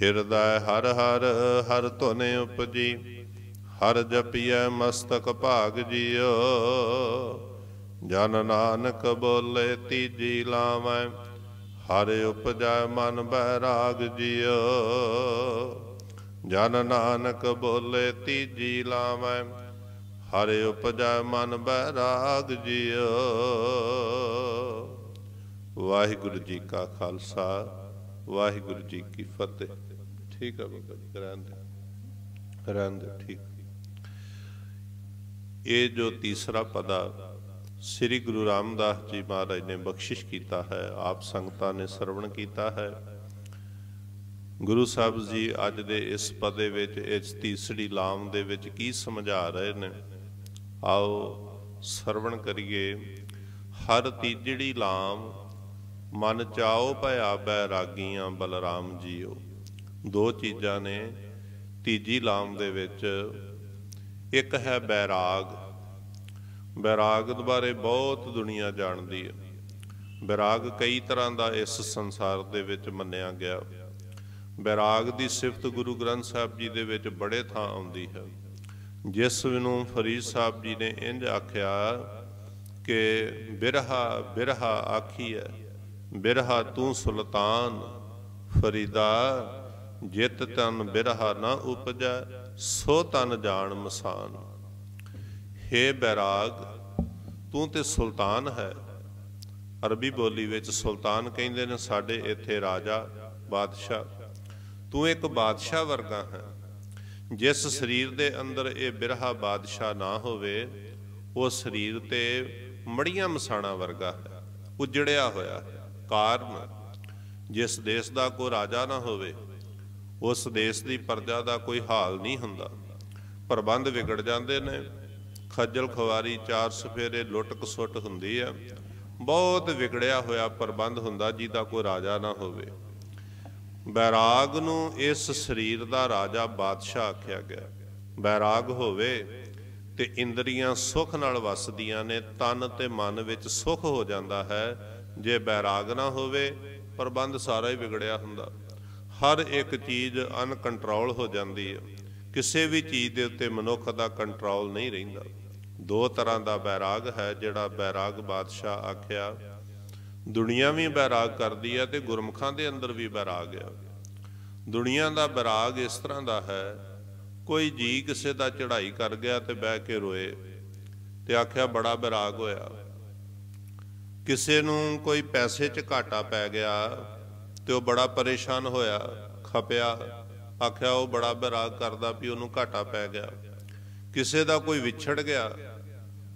ਹਿਰਦੈ ਹਰ ਹਰ ਹਰ ਧੁਨ ਉਪਜੀ ਹਰ ਜਪੀਐ ਮਸਤਕ ਭਾਗ ਜੀਓ ਜਨ ਨਾਨਕ ਬੋਲੇ ਤੀਜੀ ਲਾਵੈ ਹਰ ਉਪਜੈ ਮਨ ਬੈਰਾਗ ਜੀਓ ਜਨ ਨਾਨਕ ਬੋਲੇ ਤੀਜੀ ਲਾਵੈ ਹਰ ਉਪਜੈ ਮਨ ਬੈਰਾਗ ਜੀਓ ਵਾਹਿਗੁਰੂ ਜੀ ਕਾ ਖਾਲਸਾ ਵਾਹਿਗੁਰੂ ਜੀ ਕੀ ਫਤਿਹ ਠੀਕ ਆ ਬਾਬਾ ਜੀ ਕਰਾਂਦੇ ਕਰਾਂਦੇ ਠੀਕ ਇਹ ਜੋ ਤੀਸਰਾ ਪਦਾ ਸ੍ਰੀ ਗੁਰੂ ਰਾਮਦਾਸ ਜੀ ਮਹਾਰਾਜ ਨੇ ਬਖਸ਼ਿਸ਼ ਕੀਤਾ ਹੈ ਆਪ ਸੰਗਤਾਂ ਨੇ ਸਰਵਣ ਕੀਤਾ ਹੈ ਗੁਰੂ ਸਾਹਿਬ ਜੀ ਅੱਜ ਦੇ ਇਸ ਪਦੇ ਵਿੱਚ ਇਸ ਤੀਸਰੀ ਲਾਮ ਦੇ ਵਿੱਚ ਕੀ ਸਮਝਾ ਰਹੇ ਨੇ ਆਓ ਸਰਵਣ ਕਰੀਏ ਹਰ ਤੀਜੜੀ ਲਾਮ ਮਨ ਚਾਓ ਭਇਆ ਬੈ ਰਾਗੀਆਂ ਬਲਰਾਮ ਜੀਓ ਦੋ ਚੀਜ਼ਾਂ ਨੇ ਤੀਜੀ ਲਾਮ ਦੇ ਵਿੱਚ ਇੱਕ ਹੈ ਬੈਰਾਗ ਬੈਰਾਗ ਦੇ ਬਾਰੇ ਬਹੁਤ ਦੁਨੀਆ ਜਾਣਦੀ ਹੈ ਬੈਰਾਗ ਕਈ ਤਰ੍ਹਾਂ ਦਾ ਇਸ ਸੰਸਾਰ ਦੇ ਵਿੱਚ ਮੰਨਿਆ ਗਿਆ ਬੈਰਾਗ ਦੀ ਸਿਫਤ ਗੁਰੂ ਗ੍ਰੰਥ ਸਾਹਿਬ ਜੀ ਦੇ ਵਿੱਚ ਬੜੇ ਥਾਂ ਆਉਂਦੀ ਹੈ ਜਿਸ ਨੂੰ ਫਰੀਦ ਸਾਹਿਬ ਜੀ ਨੇ ਇੰਜ ਆਖਿਆ ਕਿ ਬਿਰਹਾ ਬਿਰਹਾ ਆਖੀ ਹੈ ਬਿਰਹਾ ਤੂੰ ਸੁਲਤਾਨ ਫਰੀਦਾ ਜਿਤ ਤਨ ਬਿਰਹਾ ਨਾ ਉਪਜੈ ਸੋ ਤਨ ਜਾਣ ਮਸਾਨ ਹੇ ਬੈਰਾਗ ਤੂੰ ਤੇ ਸੁਲਤਾਨ ਹੈ ਅਰਬੀ ਬੋਲੀ ਵਿੱਚ ਸੁਲਤਾਨ ਕਹਿੰਦੇ ਨੇ ਸਾਡੇ ਇੱਥੇ ਰਾਜਾ ਬਾਦਸ਼ਾਹ ਤੂੰ ਇੱਕ ਬਾਦਸ਼ਾਹ ਵਰਗਾ ਹੈ ਜਿਸ ਸਰੀਰ ਦੇ ਅੰਦਰ ਇਹ ਬਿਰਹਾ ਬਾਦਸ਼ਾਹ ਨਾ ਹੋਵੇ ਉਹ ਸਰੀਰ ਤੇ ਮੜੀਆਂ ਮਸਾਣਾ ਵਰਗਾ ਹੈ ਉਜੜਿਆ ਹੋਇਆ ਹੈ ਕਾਰਨ ਜਿਸ ਦੇਸ਼ ਦਾ ਕੋਈ ਰਾਜਾ ਨਾ ਹੋਵੇ ਉਸ ਦੇਸ਼ ਦੀ ਪਰਜਾ ਦਾ ਕੋਈ ਹਾਲ ਨਹੀਂ ਹੁੰਦਾ ਪ੍ਰਬੰਧ ਵਿਗੜ ਜਾਂਦੇ ਨੇ ਖੱਜਲ ਖਵਾਰੀ ਚਾਰ ਸਫੇਰੇ ਲੁੱਟ ਕਸੁੱਟ ਹੁੰਦੀ ਆ ਬਹੁਤ ਵਿਗੜਿਆ ਹੋਇਆ ਪ੍ਰਬੰਧ ਹੁੰਦਾ ਜਿਹਦਾ ਕੋਈ ਰਾਜਾ ਨਾ ਹੋਵੇ ਬੈਰਾਗ ਨੂੰ ਇਸ ਸਰੀਰ ਦਾ ਰਾਜਾ ਬਾਦਸ਼ਾਹ ਆਖਿਆ ਗਿਆ ਬੈਰਾਗ ਹੋਵੇ ਤੇ ਇੰਦਰੀਆਂ ਸੁਖ ਨਾਲ ਵਸਦੀਆਂ ਨੇ ਤਨ ਤੇ ਮਨ ਵਿੱਚ ਸੁਖ ਹੋ ਜਾਂਦਾ ਹੈ ਜੇ ਬੈਰਾਗ ਨਾ ਹੋਵੇ ਪ੍ਰਬੰਧ ਸਾਰਾ ਹੀ ਵਿਗੜਿਆ ਹੁੰਦਾ ਹਰ ਇੱਕ ਚੀਜ਼ ਅਨਕੰਟਰੋਲ ਹੋ ਜਾਂਦੀ ਹੈ ਕਿਸੇ ਵੀ ਚੀਜ਼ ਦੇ ਉੱਤੇ ਮਨੁੱਖ ਦਾ ਕੰਟਰੋਲ ਨਹੀਂ ਰਹਿੰਦਾ ਦੋ ਤਰ੍ਹਾਂ ਦਾ ਬੈਰਾਗ ਹੈ ਜਿਹੜਾ ਬੈਰਾਗ ਬਾਦਸ਼ਾਹ ਆਖਿਆ ਦੁਨੀਆ ਵੀ ਬੈਰਾਗ ਕਰਦੀ ਹੈ ਤੇ ਗੁਰਮਖਾਂ ਦੇ ਅੰਦਰ ਵੀ ਬੈਰਾਗ ਹੈ ਦੁਨੀਆ ਦਾ ਬੈਰਾਗ ਇਸ ਤਰ੍ਹਾਂ ਦਾ ਹੈ ਕੋਈ ਜੀ ਕਿਸੇ ਦਾ ਚੜ੍ਹਾਈ ਕਰ ਗਿਆ ਤੇ ਬਹਿ ਕੇ ਰੋਏ ਤੇ ਆਖਿਆ ਬੜਾ ਬੈਰਾਗ ਹੋਇਆ ਕਿਸੇ ਨੂੰ ਕੋਈ ਪੈਸੇ 'ਚ ਘਾਟਾ ਪੈ ਗਿਆ ਤੇ ਉਹ ਬੜਾ ਪਰੇਸ਼ਾਨ ਹੋਇਆ ਖਪਿਆ ਆਖਿਆ ਉਹ ਬੜਾ ਬਰਾਗ ਕਰਦਾ ਵੀ ਉਹਨੂੰ ਘਾਟਾ ਪੈ ਗਿਆ ਕਿਸੇ ਦਾ ਕੋਈ ਵਿਛੜ ਗਿਆ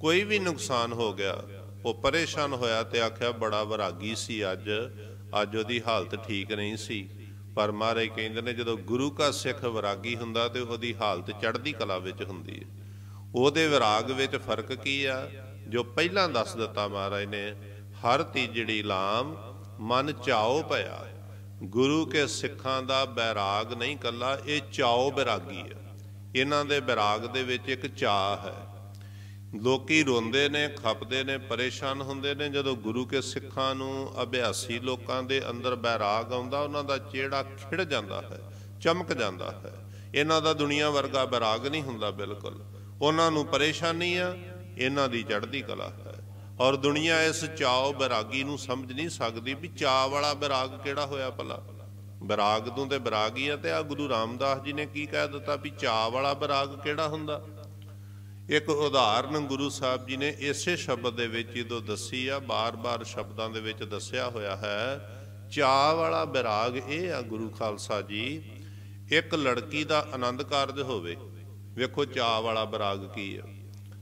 ਕੋਈ ਵੀ ਨੁਕਸਾਨ ਹੋ ਗਿਆ ਉਹ ਪਰੇਸ਼ਾਨ ਹੋਇਆ ਤੇ ਆਖਿਆ ਬੜਾ ਵਿਰਾਗੀ ਸੀ ਅੱਜ ਅੱਜ ਉਹਦੀ ਹਾਲਤ ਠੀਕ ਨਹੀਂ ਸੀ ਪਰ ਮਹਾਰਾਜ ਕਹਿੰਦੇ ਨੇ ਜਦੋਂ ਗੁਰੂ ਕਾ ਸਿੱਖ ਵਿਰਾਗੀ ਹੁੰਦਾ ਤੇ ਉਹਦੀ ਹਾਲਤ ਚੜ੍ਹਦੀ ਕਲਾ ਵਿੱਚ ਹੁੰਦੀ ਹੈ ਉਹਦੇ ਵਿਰਾਗ ਵਿੱਚ ਫਰਕ ਕੀ ਆ ਜੋ ਪਹਿਲਾਂ ਦੱਸ ਦਿੱਤਾ ਮਹਾਰਾਜ ਨੇ ਹਰ ਤੀਜੜੀ ਲਾਮ ਮਨ ਚਾਉ ਭਇਆ ਗੁਰੂ ਕੇ ਸਿੱਖਾਂ ਦਾ ਬੈਰਾਗ ਨਹੀਂ ਕੱਲਾ ਇਹ ਚਾਉ ਬੈਰਾਗੀ ਹੈ ਇਹਨਾਂ ਦੇ ਬੈਰਾਗ ਦੇ ਵਿੱਚ ਇੱਕ ਚਾਹ ਹੈ ਲੋਕੀ ਰੋਂਦੇ ਨੇ ਖਪਦੇ ਨੇ ਪਰੇਸ਼ਾਨ ਹੁੰਦੇ ਨੇ ਜਦੋਂ ਗੁਰੂ ਕੇ ਸਿੱਖਾਂ ਨੂੰ ਅਭਿਆਸੀ ਲੋਕਾਂ ਦੇ ਅੰਦਰ ਬੈਰਾਗ ਆਉਂਦਾ ਉਹਨਾਂ ਦਾ ਚਿਹੜਾ ਖਿੜ ਜਾਂਦਾ ਹੈ ਚਮਕ ਜਾਂਦਾ ਹੈ ਇਹਨਾਂ ਦਾ ਦੁਨੀਆ ਵਰਗਾ ਬੈਰਾਗ ਨਹੀਂ ਹੁੰਦਾ ਬਿਲਕੁਲ ਉਹਨਾਂ ਨੂੰ ਪਰੇਸ਼ਾਨੀ ਆ ਇਹਨਾਂ ਦੀ ਚੜ੍ਹਦੀ ਕਲਾ ਹੈ ਔਰ ਦੁਨੀਆ ਇਸ ਚਾਉ ਬਿਰਾਗੀ ਨੂੰ ਸਮਝ ਨਹੀਂ ਸਕਦੀ ਵੀ ਚਾ ਵਾਲਾ ਬਿਰਾਗ ਕਿਹੜਾ ਹੋਇਆ ਭਲਾ ਬਿਰਾਗ ਤੋਂ ਤੇ ਬਿਰਾਗੀ ਆ ਤੇ ਆ ਗੁਰੂ ਰਾਮਦਾਸ ਜੀ ਨੇ ਕੀ ਕਹਿ ਦਿੱਤਾ ਵੀ ਚਾ ਵਾਲਾ ਬਿਰਾਗ ਕਿਹੜਾ ਹੁੰਦਾ ਇੱਕ ਉਦਾਹਰਨ ਗੁਰੂ ਸਾਹਿਬ ਜੀ ਨੇ ਇਸੇ ਸ਼ਬਦ ਦੇ ਵਿੱਚ ਜਦੋਂ ਦੱਸੀ ਆ ਬਾਰ-ਬਾਰ ਸ਼ਬਦਾਂ ਦੇ ਵਿੱਚ ਦੱਸਿਆ ਹੋਇਆ ਹੈ ਚਾ ਵਾਲਾ ਬਿਰਾਗ ਇਹ ਆ ਗੁਰੂ ਖਾਲਸਾ ਜੀ ਇੱਕ ਲੜਕੀ ਦਾ ਆਨੰਦ ਕਾਰਜ ਹੋਵੇ ਵੇਖੋ ਚਾ ਵਾਲਾ ਬਿਰਾਗ ਕੀ ਆ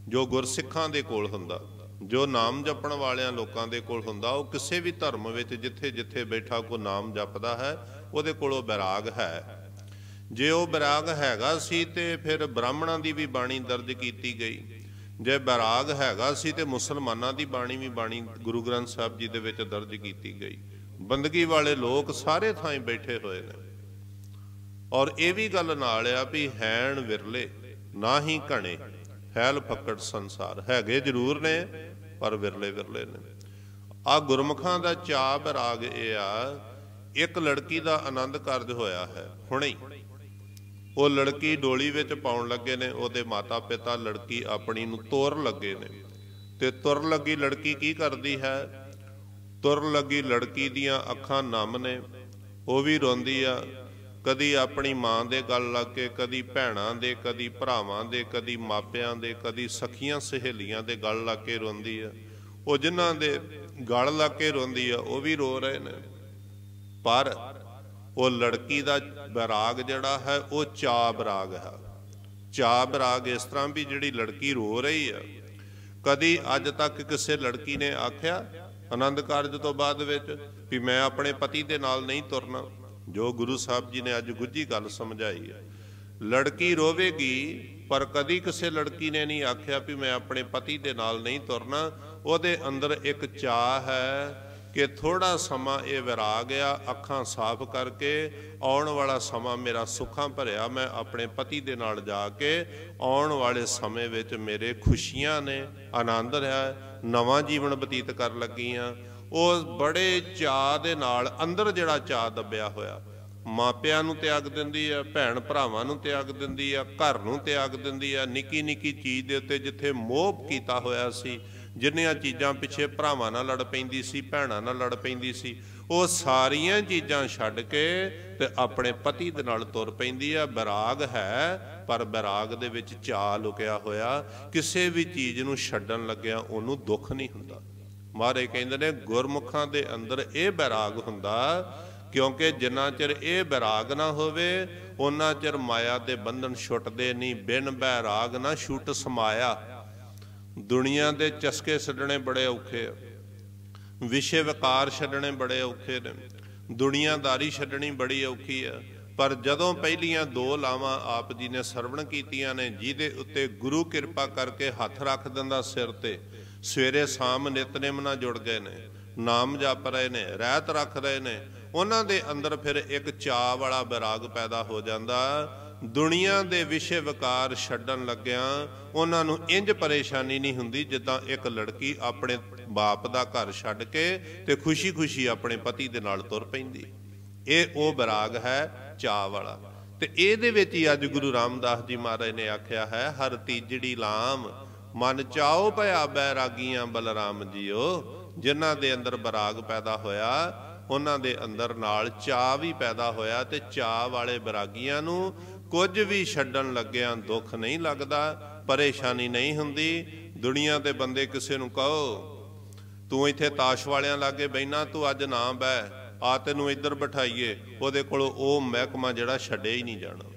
ਜੋ ਗੁਰਸਿੱਖਾਂ ਦੇ ਕੋਲ ਹੁੰਦਾ ਜੋ ਨਾਮ ਜਪਣ ਵਾਲਿਆਂ ਲੋਕਾਂ ਦੇ ਕੋਲ ਹੁੰਦਾ ਉਹ ਕਿਸੇ ਵੀ ਧਰਮ ਵਿੱਚ ਜਿੱਥੇ ਜਿੱਥੇ ਬੈਠਾ ਕੋ ਨਾਮ ਜਪਦਾ ਹੈ ਉਹਦੇ ਕੋਲ ਉਹ ਬੈਰਾਗ ਹੈ ਜੇ ਉਹ ਬੈਰਾਗ ਹੈਗਾ ਸੀ ਤੇ ਫਿਰ ਬ੍ਰਾਹਮਣਾਂ ਦੀ ਵੀ ਬਾਣੀ ਦਰਜ ਕੀਤੀ ਗਈ ਜੇ ਬੈਰਾਗ ਹੈਗਾ ਸੀ ਤੇ ਮੁਸਲਮਾਨਾਂ ਦੀ ਬਾਣੀ ਵੀ ਬਾਣੀ ਗੁਰੂ ਗ੍ਰੰਥ ਸਾਹਿਬ ਜੀ ਦੇ ਵਿੱਚ ਦਰਜ ਕੀਤੀ ਗਈ ਬੰਦਗੀ ਵਾਲੇ ਲੋਕ ਸਾਰੇ ਥਾਂ ਬੈਠੇ ਹੋਏ ਨੇ ਔਰ ਇਹ ਵੀ ਗੱਲ ਨਾਲ ਆ ਵੀ ਹੈਣ ਵਿਰਲੇ ਨਾ ਹੀ ਘਣੇ ਹੈਲ ਫੱਕੜ ਸੰਸਾਰ ਹੈਗੇ ਜ਼ਰੂਰ ਨੇ ਪਰ ਵਿਰਲੇ ਵਿਰਲੇ ਨੇ ਆ ਗੁਰਮਖਾਂ ਦਾ ਚਾਪ ਬਰਾਗ ਇਹ ਆ ਇੱਕ ਲੜਕੀ ਦਾ ਆਨੰਦ ਕਾਰਜ ਹੋਇਆ ਹੈ ਹੁਣੇ ਉਹ ਲੜਕੀ ਡੋਲੀ ਵਿੱਚ ਪਾਉਣ ਲੱਗੇ ਨੇ ਉਹਦੇ ਮਾਤਾ ਪਿਤਾ ਲੜਕੀ ਆਪਣੀ ਨੂੰ ਤੁਰ ਲੱਗੇ ਨੇ ਤੇ ਤੁਰ ਲੱਗੀ ਲੜਕੀ ਕੀ ਕਰਦੀ ਹੈ ਤੁਰ ਲੱਗੀ ਲੜਕੀ ਦੀਆਂ ਅੱਖਾਂ ਨਮ ਨੇ ਉਹ ਵੀ ਰੋਂਦੀ ਆ ਕਦੀ ਆਪਣੀ ਮਾਂ ਦੇ ਗੱਲ ਲੱਗ ਕੇ ਕਦੀ ਭੈਣਾਂ ਦੇ ਕਦੀ ਭਰਾਵਾਂ ਦੇ ਕਦੀ ਮਾਪਿਆਂ ਦੇ ਕਦੀ ਸਖੀਆਂ ਸਹੇਲੀਆਂ ਦੇ ਗੱਲ ਲੱਗ ਕੇ ਰੋਂਦੀ ਆ ਉਹ ਜਿਨ੍ਹਾਂ ਦੇ ਗੱਲ ਲੱਗ ਕੇ ਰੋਂਦੀ ਆ ਉਹ ਵੀ ਰੋ ਰਹੇ ਨੇ ਪਰ ਉਹ ਲੜਕੀ ਦਾ ਬਿਰਾਗ ਜਿਹੜਾ ਹੈ ਉਹ ਚਾ ਬਿਰਾਗ ਹੈ ਚਾ ਬਿਰਾਗ ਇਸ ਤਰ੍ਹਾਂ ਵੀ ਜਿਹੜੀ ਲੜਕੀ ਰੋ ਰਹੀ ਆ ਕਦੀ ਅੱਜ ਤੱਕ ਕਿਸੇ ਲੜਕੀ ਨੇ ਆਖਿਆ ਆਨੰਦ ਕਾਰਜ ਤੋਂ ਬਾਅਦ ਵਿੱਚ ਵੀ ਮੈਂ ਆਪਣੇ ਪਤੀ ਦੇ ਨਾਲ ਨਹੀਂ ਤੁਰਨਾ ਜੋ ਗੁਰੂ ਸਾਹਿਬ ਜੀ ਨੇ ਅੱਜ ਗੁੱਜੀ ਗੱਲ ਸਮਝਾਈ ਹੈ ਲੜਕੀ ਰੋਵੇਗੀ ਪਰ ਕਦੀ ਕਿਸੇ ਲੜਕੀ ਨੇ ਨਹੀਂ ਆਖਿਆ ਵੀ ਮੈਂ ਆਪਣੇ ਪਤੀ ਦੇ ਨਾਲ ਨਹੀਂ ਤੁਰਨਾ ਉਹਦੇ ਅੰਦਰ ਇੱਕ ਚਾਹ ਹੈ ਕਿ ਥੋੜਾ ਸਮਾਂ ਇਹ ਵਿਰਾ ਗਿਆ ਅੱਖਾਂ ਸਾਫ਼ ਕਰਕੇ ਆਉਣ ਵਾਲਾ ਸਮਾਂ ਮੇਰਾ ਸੁੱਖਾਂ ਭਰਿਆ ਮੈਂ ਆਪਣੇ ਪਤੀ ਦੇ ਨਾਲ ਜਾ ਕੇ ਆਉਣ ਵਾਲੇ ਸਮੇਂ ਵਿੱਚ ਮੇਰੇ ਖੁਸ਼ੀਆਂ ਨੇ ਆਨੰਦ ਰਿਹਾ ਨਵਾਂ ਜੀਵਨ ਬਤੀਤ ਕਰਨ ਲੱਗੀ ਆ ਉਹ ਬੜੇ ਚਾਹ ਦੇ ਨਾਲ ਅੰਦਰ ਜਿਹੜਾ ਚਾਹ ਦੱਬਿਆ ਹੋਇਆ ਮਾਪਿਆਂ ਨੂੰ ਤਿਆਗ ਦਿੰਦੀ ਆ ਭੈਣ ਭਰਾਵਾਂ ਨੂੰ ਤਿਆਗ ਦਿੰਦੀ ਆ ਘਰ ਨੂੰ ਤਿਆਗ ਦਿੰਦੀ ਆ ਨਿੱਕੀ ਨਿੱਕੀ ਚੀਜ਼ ਦੇ ਉੱਤੇ ਜਿੱਥੇ ਮੋਹ ਕੀਤਾ ਹੋਇਆ ਸੀ ਜਿੰਨੀਆਂ ਚੀਜ਼ਾਂ ਪਿੱਛੇ ਭਰਾਵਾਂ ਨਾਲ ਲੜ ਪੈਂਦੀ ਸੀ ਭੈਣਾਂ ਨਾਲ ਲੜ ਪੈਂਦੀ ਸੀ ਉਹ ਸਾਰੀਆਂ ਚੀਜ਼ਾਂ ਛੱਡ ਕੇ ਤੇ ਆਪਣੇ ਪਤੀ ਦੇ ਨਾਲ ਤੁਰ ਪੈਂਦੀ ਆ ਬਿਰਾਗ ਹੈ ਪਰ ਬਿਰਾਗ ਦੇ ਵਿੱਚ ਚਾਹ ਲੁਕਿਆ ਹੋਇਆ ਕਿਸੇ ਵੀ ਚੀਜ਼ ਨੂੰ ਛੱਡਣ ਲੱਗਿਆ ਉਹਨੂੰ ਦੁੱਖ ਨਹੀਂ ਹੁੰਦਾ ਮਾਰੇ ਕਹਿੰਦੇ ਨੇ ਗੁਰਮੁਖਾਂ ਦੇ ਅੰਦਰ ਇਹ ਬੈਰਾਗ ਹੁੰਦਾ ਕਿਉਂਕਿ ਜਿੰਨਾ ਚਿਰ ਇਹ ਬੈਰਾਗ ਨਾ ਹੋਵੇ ਉਹਨਾਂ ਚਿਰ ਮਾਇਆ ਦੇ ਬੰਧਨ ਛੁੱਟਦੇ ਨਹੀਂ ਬਿਨ ਬੈਰਾਗ ਨਾ ਛੁੱਟ ਸਮਾਇਆ ਦੁਨੀਆ ਦੇ ਚਸਕੇ ਛੱਡਣੇ ਬੜੇ ਔਖੇ ਆ ਵਿਸ਼ੇ ਵਿਕਾਰ ਛੱਡਣੇ ਬੜੇ ਔਖੇ ਨੇ ਦੁਨੀਆਦਾਰੀ ਛੱਡਣੀ ਬੜੀ ਔਖੀ ਆ ਪਰ ਜਦੋਂ ਪਹਿਲੀਆਂ ਦੋ ਲਾਵਾਂ ਆਪ ਜੀ ਨੇ ਸਰਵਣ ਕੀਤੀਆਂ ਨੇ ਜਿਹਦੇ ਉੱਤੇ ਗੁਰੂ ਕਿਰਪਾ ਕਰਕੇ ਹੱਥ ਰੱਖ ਦਿੰਦਾ ਸਿਰ ਤੇ ਸਵੇਰੇ ਸ਼ਾਮ ਨਿਤਨੇਮ ਨਾਲ ਜੁੜ ਗਏ ਨੇ ਨਾਮ ਜਪ ਰਹੇ ਨੇ ਰਹਿਤ ਰੱਖ ਰਹੇ ਨੇ ਉਹਨਾਂ ਦੇ ਅੰਦਰ ਫਿਰ ਇੱਕ ਚਾਹ ਵਾਲਾ ਵਿਰਾਗ ਪੈਦਾ ਹੋ ਜਾਂਦਾ ਦੁਨੀਆ ਦੇ ਵਿਸ਼ੇ ਵਿਕਾਰ ਛੱਡਣ ਲੱਗਿਆਂ ਉਹਨਾਂ ਨੂੰ ਇੰਜ ਪਰੇਸ਼ਾਨੀ ਨਹੀਂ ਹੁੰਦੀ ਜਿੱਦਾਂ ਇੱਕ ਲੜਕੀ ਆਪਣੇ ਬਾਪ ਦਾ ਘਰ ਛੱਡ ਕੇ ਤੇ ਖੁਸ਼ੀ-ਖੁਸ਼ੀ ਆਪਣੇ ਪਤੀ ਦੇ ਨਾਲ ਤੁਰ ਪੈਂਦੀ ਇਹ ਉਹ ਵਿਰਾਗ ਹੈ ਚਾਹ ਵਾਲਾ ਤੇ ਇਹਦੇ ਵਿੱਚ ਹੀ ਅੱਜ ਗੁਰੂ ਰਾਮਦਾਸ ਜੀ ਮਹਾਰਾਜ ਨੇ ਆਖਿਆ ਹੈ ਹਰ ਤੀਜੜੀ ਲਾਮ ਮਨ ਚਾਉ ਭਇਆ ਬੈਰਾਗੀਆਂ ਬਲਰਾਮ ਜੀਓ ਜਿਨ੍ਹਾਂ ਦੇ ਅੰਦਰ ਬਰਾਗ ਪੈਦਾ ਹੋਇਆ ਉਹਨਾਂ ਦੇ ਅੰਦਰ ਨਾਲ ਚਾ ਵੀ ਪੈਦਾ ਹੋਇਆ ਤੇ ਚਾ ਵਾਲੇ ਬਰਾਗੀਆਂ ਨੂੰ ਕੁਝ ਵੀ ਛੱਡਣ ਲੱਗਿਆਂ ਦੁੱਖ ਨਹੀਂ ਲੱਗਦਾ ਪਰੇਸ਼ਾਨੀ ਨਹੀਂ ਹੁੰਦੀ ਦੁਨੀਆ ਦੇ ਬੰਦੇ ਕਿਸੇ ਨੂੰ ਕਹੋ ਤੂੰ ਇੱਥੇ ਤਾਸ਼ ਵਾਲਿਆਂ ਲਾਗੇ ਬੈਨਾ ਤੂੰ ਅੱਜ ਨਾ ਬੈ ਆ ਤੈਨੂੰ ਇੱਧਰ ਬਿਠਾਈਏ ਉਹਦੇ ਕੋਲ ਉਹ ਮਹਿਕਮਾ ਜਿਹੜਾ ਛੱਡੇ ਹੀ ਨਹੀਂ ਜਾਣਾ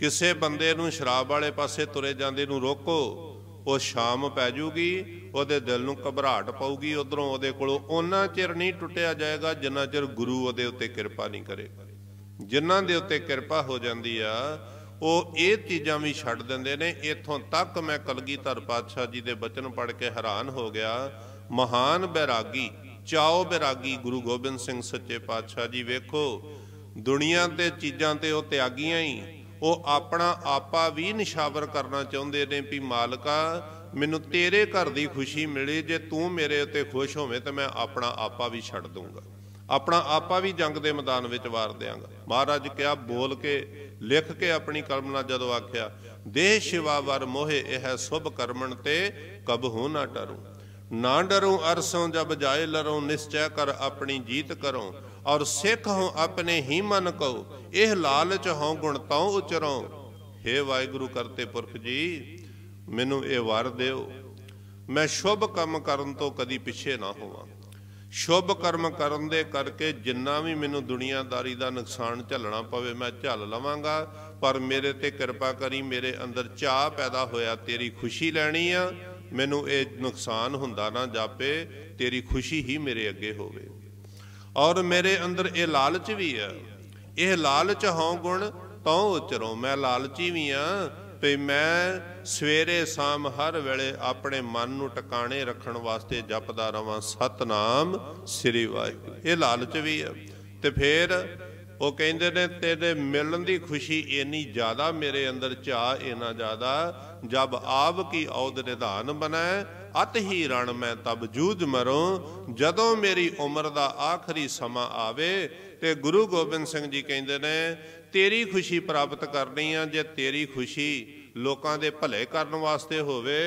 ਕਿਸੇ ਬੰਦੇ ਨੂੰ ਸ਼ਰਾਬ ਵਾਲੇ ਪਾਸੇ ਤੁਰੇ ਜਾਂਦੇ ਨੂੰ ਰੋਕੋ ਉਹ ਸ਼ਾਮ ਪੈ ਜੂਗੀ ਉਹਦੇ ਦਿਲ ਨੂੰ ਘਬਰਾਹਟ ਪਾਊਗੀ ਉਧਰੋਂ ਉਹਦੇ ਕੋਲੋਂ ਉਹਨਾਂ ਚਿਰ ਨਹੀਂ ਟੁੱਟਿਆ ਜਾਏਗਾ ਜਿੰਨਾ ਚਿਰ ਗੁਰੂ ਉਹਦੇ ਉੱਤੇ ਕਿਰਪਾ ਨਹੀਂ ਕਰੇਗਾ ਜਿਨ੍ਹਾਂ ਦੇ ਉੱਤੇ ਕਿਰਪਾ ਹੋ ਜਾਂਦੀ ਆ ਉਹ ਇਹ ਚੀਜ਼ਾਂ ਵੀ ਛੱਡ ਦਿੰਦੇ ਨੇ ਇਥੋਂ ਤੱਕ ਮੈਂ ਕਲਗੀਧਰ ਪਾਤਸ਼ਾਹ ਜੀ ਦੇ ਬਚਨ ਪੜ੍ਹ ਕੇ ਹੈਰਾਨ ਹੋ ਗਿਆ ਮਹਾਨ ਬੈਰਾਗੀ ਚਾਓ ਬੈਰਾਗੀ ਗੁਰੂ ਗੋਬਿੰਦ ਸਿੰਘ ਸੱਚੇ ਪਾਤਸ਼ਾਹ ਜੀ ਵੇਖੋ ਦੁਨੀਆ ਤੇ ਚੀਜ਼ਾਂ ਤੇ ਉਹ ਤਿਆਗੀਆਂ ਹੀ ਉਹ ਆਪਣਾ ਆਪਾ ਵੀ ਨਿਸ਼ਾਵਰ ਕਰਨਾ ਚਾਹੁੰਦੇ ਨੇ ਵੀ ਮਾਲਕਾ ਮੈਨੂੰ ਤੇਰੇ ਘਰ ਦੀ ਖੁਸ਼ੀ ਮਿਲੇ ਜੇ ਤੂੰ ਮੇਰੇ ਉੱਤੇ ਖੁਸ਼ ਹੋਵੇਂ ਤਾਂ ਮੈਂ ਆਪਣਾ ਆਪਾ ਵੀ ਛੱਡ ਦੂੰਗਾ ਆਪਣਾ ਆਪਾ ਵੀ ਜੰਗ ਦੇ ਮੈਦਾਨ ਵਿੱਚ ਵਾਰ ਦਿਆਂਗਾ ਮਹਾਰਾਜ ਕਿਹਾ ਬੋਲ ਕੇ ਲਿਖ ਕੇ ਆਪਣੀ ਕਲਮ ਨਾਲ ਜਦੋਂ ਆਖਿਆ ਦੇਹ ਸ਼ਿਵਾ ਵਰ ਮੋਹਿ ਇਹ ਸੁਭ ਕਰਮਣ ਤੇ ਕਬਹੂ ਨਾ ਡਰੂ ਨਾ ਡਰੂ ਅਰਸੋਂ ਜਬ ਜਾਏ ਲਰੋਂ ਨਿਸ਼ਚੈ ਕਰ ਆਪਣੀ ਜੀਤ ਕਰੋ ਔਰ ਸਿੱਖ ਹਉ ਆਪਣੇ ਹੀ ਮਨ ਕਉ ਇਹ ਲਾਲਚ ਹਉ ਗੁਣ ਤਉ ਉਚਰਉ ਹੇ ਵਾਹਿਗੁਰੂ ਕਰਤੇ ਪੁਰਖ ਜੀ ਮੈਨੂੰ ਇਹ ਵਰ ਦਿਓ ਮੈਂ ਸ਼ੁਭ ਕੰਮ ਕਰਨ ਤੋਂ ਕਦੀ ਪਿੱਛੇ ਨਾ ਹੋਵਾਂ ਸ਼ੁਭ ਕਰਮ ਕਰਨ ਦੇ ਕਰਕੇ ਜਿੰਨਾ ਵੀ ਮੈਨੂੰ ਦੁਨੀਆਦਾਰੀ ਦਾ ਨੁਕਸਾਨ ਝੱਲਣਾ ਪਵੇ ਮੈਂ ਝੱਲ ਲਵਾਂਗਾ ਪਰ ਮੇਰੇ ਤੇ ਕਿਰਪਾ ਕਰੀ ਮੇਰੇ ਅੰਦਰ ਚਾਹ ਪੈਦਾ ਹੋਇਆ ਤੇਰੀ ਖੁਸ਼ੀ ਲੈਣੀ ਆ ਮੈਨੂੰ ਇਹ ਨੁਕਸਾਨ ਹੁੰਦਾ ਨਾ ਜਾਪੇ ਤੇਰੀ ਖੁਸ਼ੀ ਹੀ ਮੇਰੇ ਅੱਗੇ ਹੋਵੇ ਔਰ ਮੇਰੇ ਅੰਦਰ ਇਹ ਲਾਲਚ ਵੀ ਆ ਇਹ ਲਾਲਚ ਹਉ ਗੁਣ ਤਉ ਉਚਰੋ ਮੈਂ ਲਾਲਚੀ ਵੀ ਆ ਤੇ ਮੈਂ ਸਵੇਰੇ ਸ਼ਾਮ ਹਰ ਵੇਲੇ ਆਪਣੇ ਮਨ ਨੂੰ ਟਿਕਾਣੇ ਰੱਖਣ ਵਾਸਤੇ ਜਪਦਾ ਰਵਾਂ ਸਤਨਾਮ ਸ੍ਰੀ ਵਾਹਿਗੁਰੂ ਇਹ ਲਾਲਚ ਵੀ ਆ ਤੇ ਫੇਰ ਉਹ ਕਹਿੰਦੇ ਨੇ ਤੇਰੇ ਮਿਲਣ ਦੀ ਖੁਸ਼ੀ ਇੰਨੀ ਜ਼ਿਆਦਾ ਮੇਰੇ ਅੰਦਰ ਚਾ ਇੰਨਾ ਜ਼ਿਆਦਾ ਜਦ ਆਪ ਕੀ ਔਦ ਨਿਧਾਨ ਬਣਾਏ ਅਤ ਹੀ ਰਣ ਮੈਂ ਤਬ ਜੂਝ ਮਰੋਂ ਜਦੋਂ ਮੇਰੀ ਉਮਰ ਦਾ ਆਖਰੀ ਸਮਾਂ ਆਵੇ ਤੇ ਗੁਰੂ ਗੋਬਿੰਦ ਸਿੰਘ ਜੀ ਕਹਿੰਦੇ ਨੇ ਤੇਰੀ ਖੁਸ਼ੀ ਪ੍ਰਾਪਤ ਕਰਨੀ ਆ ਜੇ ਤੇਰੀ ਖੁਸ਼ੀ ਲੋਕਾਂ ਦੇ ਭਲੇ ਕਰਨ ਵਾਸਤੇ ਹੋਵੇ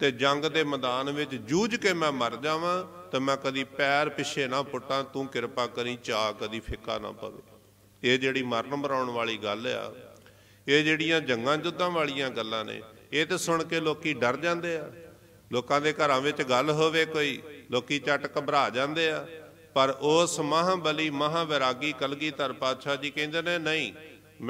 ਤੇ ਜੰਗ ਦੇ ਮੈਦਾਨ ਵਿੱਚ ਜੂਝ ਕੇ ਮੈਂ ਮਰ ਜਾਵਾਂ ਤਾਂ ਮੈਂ ਕਦੀ ਪੈਰ ਪਿੱਛੇ ਨਾ ਪੁੱਟਾਂ ਤੂੰ ਕਿਰਪਾ ਕਰੀ ਚਾ ਕਦੀ ਫਿੱਕਾ ਨਾ ਪਵੇ ਇਹ ਜਿਹੜੀ ਮਰਨ ਮਰਾਉਣ ਵਾਲੀ ਗੱਲ ਆ ਇਹ ਜਿਹੜੀਆਂ ਜੰਗਾਂ ਜੁੱਦਾਂ ਵਾਲੀਆਂ ਗੱਲਾਂ ਨੇ ਇਹ ਤੇ ਸੁਣ ਕੇ ਲੋਕੀ ਡਰ ਜਾਂਦੇ ਆ ਲੋਕਾਂ ਦੇ ਘਰਾਂ ਵਿੱਚ ਗੱਲ ਹੋਵੇ ਕੋਈ ਲੋਕੀ ਚਟ ਘਬਰਾ ਜਾਂਦੇ ਆ ਪਰ ਉਸ ਮਹਾਬਲੀ ਮਹਾਵਿਰਾਗੀ ਕਲਗੀਧਰ ਪਾਤਸ਼ਾਹ ਜੀ ਕਹਿੰਦੇ ਨੇ ਨਹੀਂ